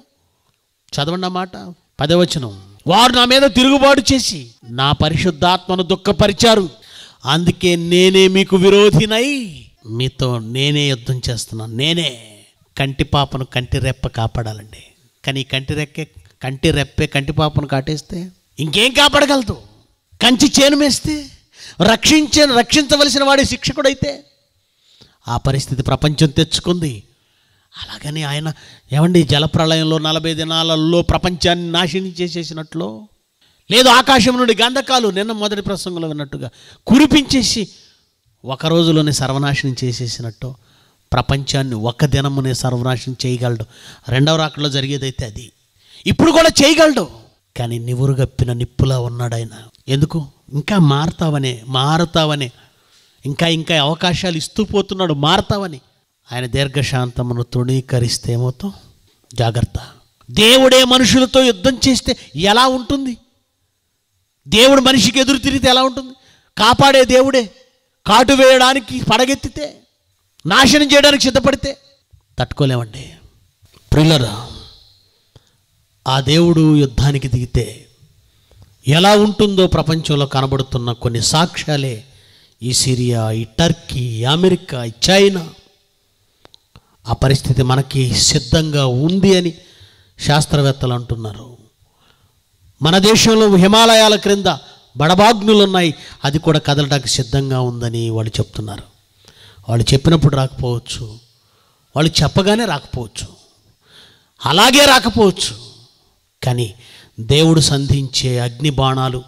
చదవండి అన్నమాట పదవచనం వారు నా మీద తిరుగుబాటు చేసి నా పరిశుద్ధాత్మను దుఃఖపరిచారు అందుకే నేనే మీకు విరోధినై మీతో నేనే యుద్ధం చేస్తున్నాను నేనే కంటి పాపను కంటి రెప్ప కాపాడాలండి కానీ కంటి రెక్కే కంటి రెప్పే కంటి పాపను కాటేస్తే ఇంకేం కాపాడగలదు కంచి చేను మేస్తే రక్షించే రక్షించవలసిన వాడి శిక్షకుడైతే ఆ పరిస్థితి ప్రపంచం తెచ్చుకుంది అలాగని ఆయన ఏమండి జలప్రళయంలో నలభై దినాలలో ప్రపంచాన్ని నాశనం చేసేసినట్లు లేదు ఆకాశం నుండి గంధకాలు నిన్న మొదటి ప్రసంగంలో విన్నట్టుగా కురిపించేసి ఒక రోజులోనే సర్వనాశనం చేసేసినట్టు ప్రపంచాన్ని ఒక దినమునే సర్వనాశనం చేయగలడు రెండవ రాకడలో జరిగేదైతే అది ఇప్పుడు కూడా చేయగలడు కానీ నివురుగప్పిన నిప్పులా ఉన్నాడు ఆయన ఎందుకు ఇంకా మారుతావనే మారుతావనే ఇంకా ఇంకా అవకాశాలు ఇస్తూ పోతున్నాడు మారుతావని ఆయన దీర్ఘశాంతమును తృణీకరిస్తే ఏమవుతాం జాగ్రత్త దేవుడే మనుషులతో యుద్ధం చేస్తే ఎలా ఉంటుంది దేవుడు మనిషికి ఎదురు తిరిగితే ఎలా ఉంటుంది కాపాడే దేవుడే కాటు వేయడానికి పడగెత్తితే నాశనం చేయడానికి సిద్ధపడితే తట్టుకోలేమండి ప్రిల్లరా ఆ దేవుడు యుద్ధానికి దిగితే ఎలా ఉంటుందో ప్రపంచంలో కనబడుతున్న కొన్ని సాక్ష్యాలే ఈ సిరియా ఈ టర్కీ అమెరికా ఈ చైనా ఆ పరిస్థితి మనకి సిద్ధంగా ఉంది అని శాస్త్రవేత్తలు అంటున్నారు మన దేశంలో హిమాలయాల క్రింద బడబాగ్నులు ఉన్నాయి అది కూడా కదలడానికి సిద్ధంగా ఉందని వాళ్ళు చెప్తున్నారు వాళ్ళు చెప్పినప్పుడు రాకపోవచ్చు వాళ్ళు చెప్పగానే రాకపోవచ్చు అలాగే రాకపోవచ్చు కానీ దేవుడు సంధించే అగ్ని బాణాలు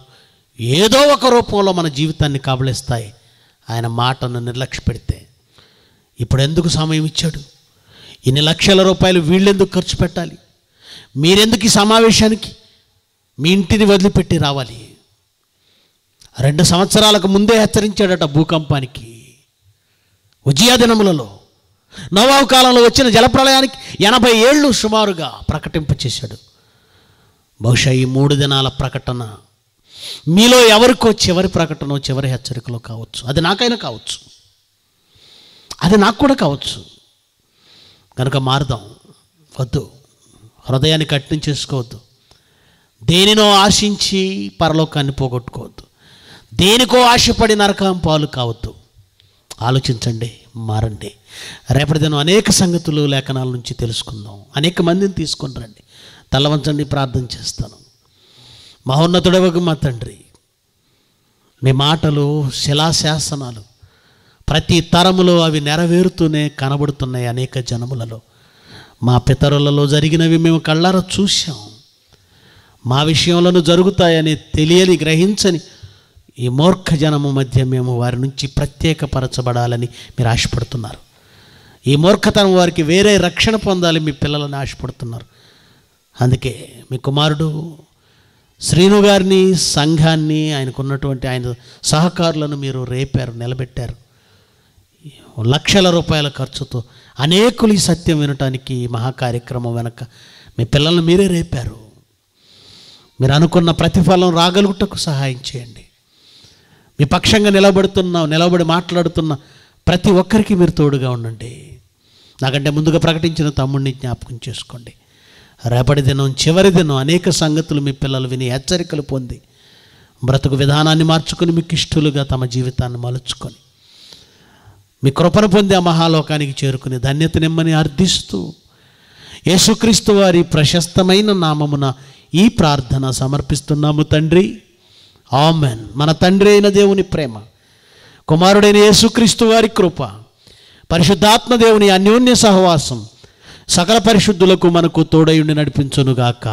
ఏదో ఒక రూపంలో మన జీవితాన్ని కబలిస్తాయి ఆయన మాటను నిర్లక్ష్య పెడితే ఇప్పుడు ఎందుకు సమయం ఇచ్చాడు ఇన్ని లక్షల రూపాయలు వీళ్ళెందుకు ఖర్చు పెట్టాలి మీరెందుకు ఈ సమావేశానికి మీ ఇంటిని వదిలిపెట్టి రావాలి రెండు సంవత్సరాలకు ముందే హెచ్చరించాడట భూకంపానికి ఉజయాదినములలో నవావు కాలంలో వచ్చిన జలప్రలయానికి ఎనభై ఏళ్ళు సుమారుగా ప్రకటింప చేశాడు బహుశా ఈ మూడు దినాల ప్రకటన మీలో ఎవరికో చివరి ప్రకటన చివరి హెచ్చరికలో కావచ్చు అది నాకైనా కావచ్చు అది నాకు కూడా కావచ్చు కనుక మారుదాం వద్దు హృదయాన్ని కఠినం చేసుకోవద్దు దేనినో ఆశించి పరలోకాన్ని పోగొట్టుకోవద్దు దేనికో ఆశపడి నరకం పాలు కావద్దు ఆలోచించండి మారండి రేపటి దినం అనేక సంగతులు లేఖనాల నుంచి తెలుసుకుందాం అనేక మందిని తీసుకుని రండి తలవంచండి ప్రార్థన చేస్తాను మహోన్నతుడవకు మా తండ్రి మీ మాటలు శిలాశాసనాలు ప్రతి తరములో అవి నెరవేరుతూనే కనబడుతున్నాయి అనేక జనములలో మా పితరులలో జరిగినవి మేము కళ్ళార చూసాం మా విషయంలోనూ జరుగుతాయని తెలియని గ్రహించని ఈ మూర్ఖ జనము మధ్య మేము వారి నుంచి ప్రత్యేకపరచబడాలని మీరు ఆశపడుతున్నారు ఈ మూర్ఖతనం వారికి వేరే రక్షణ పొందాలి మీ పిల్లలని ఆశపడుతున్నారు అందుకే మీ కుమారుడు శ్రీను గారిని సంఘాన్ని ఆయనకున్నటువంటి ఆయన సహకారులను మీరు రేపారు నిలబెట్టారు లక్షల రూపాయల ఖర్చుతో అనేకులు ఈ సత్యం వినటానికి ఈ మహాకార్యక్రమం వెనక మీ పిల్లల్ని మీరే రేపారు మీరు అనుకున్న ప్రతిఫలం రాగలుగుటకు సహాయం చేయండి మీ పక్షంగా నిలబడుతున్న నిలబడి మాట్లాడుతున్న ప్రతి ఒక్కరికి మీరు తోడుగా ఉండండి నాకంటే ముందుగా ప్రకటించిన తమ్ముడిని జ్ఞాపకం చేసుకోండి రేపటి దినం చివరి దినం అనేక సంగతులు మీ పిల్లలు విని హెచ్చరికలు పొంది బ్రతుకు విధానాన్ని మార్చుకొని మీకు ఇష్టలుగా తమ జీవితాన్ని మలుచుకొని మీ కృపను పొందే మహాలోకానికి చేరుకుని ధన్యత నిమ్మని అర్థిస్తూ యేసుక్రీస్తు వారి ప్రశస్తమైన నామమున ఈ ప్రార్థన సమర్పిస్తున్నాము తండ్రి ఆమెన్ మన తండ్రి అయిన దేవుని ప్రేమ కుమారుడైన యేసుక్రీస్తు వారి కృప పరిశుద్ధాత్మ దేవుని అన్యోన్య సహవాసం సకల పరిశుద్ధులకు మనకు తోడయుండి నడిపించునుగాక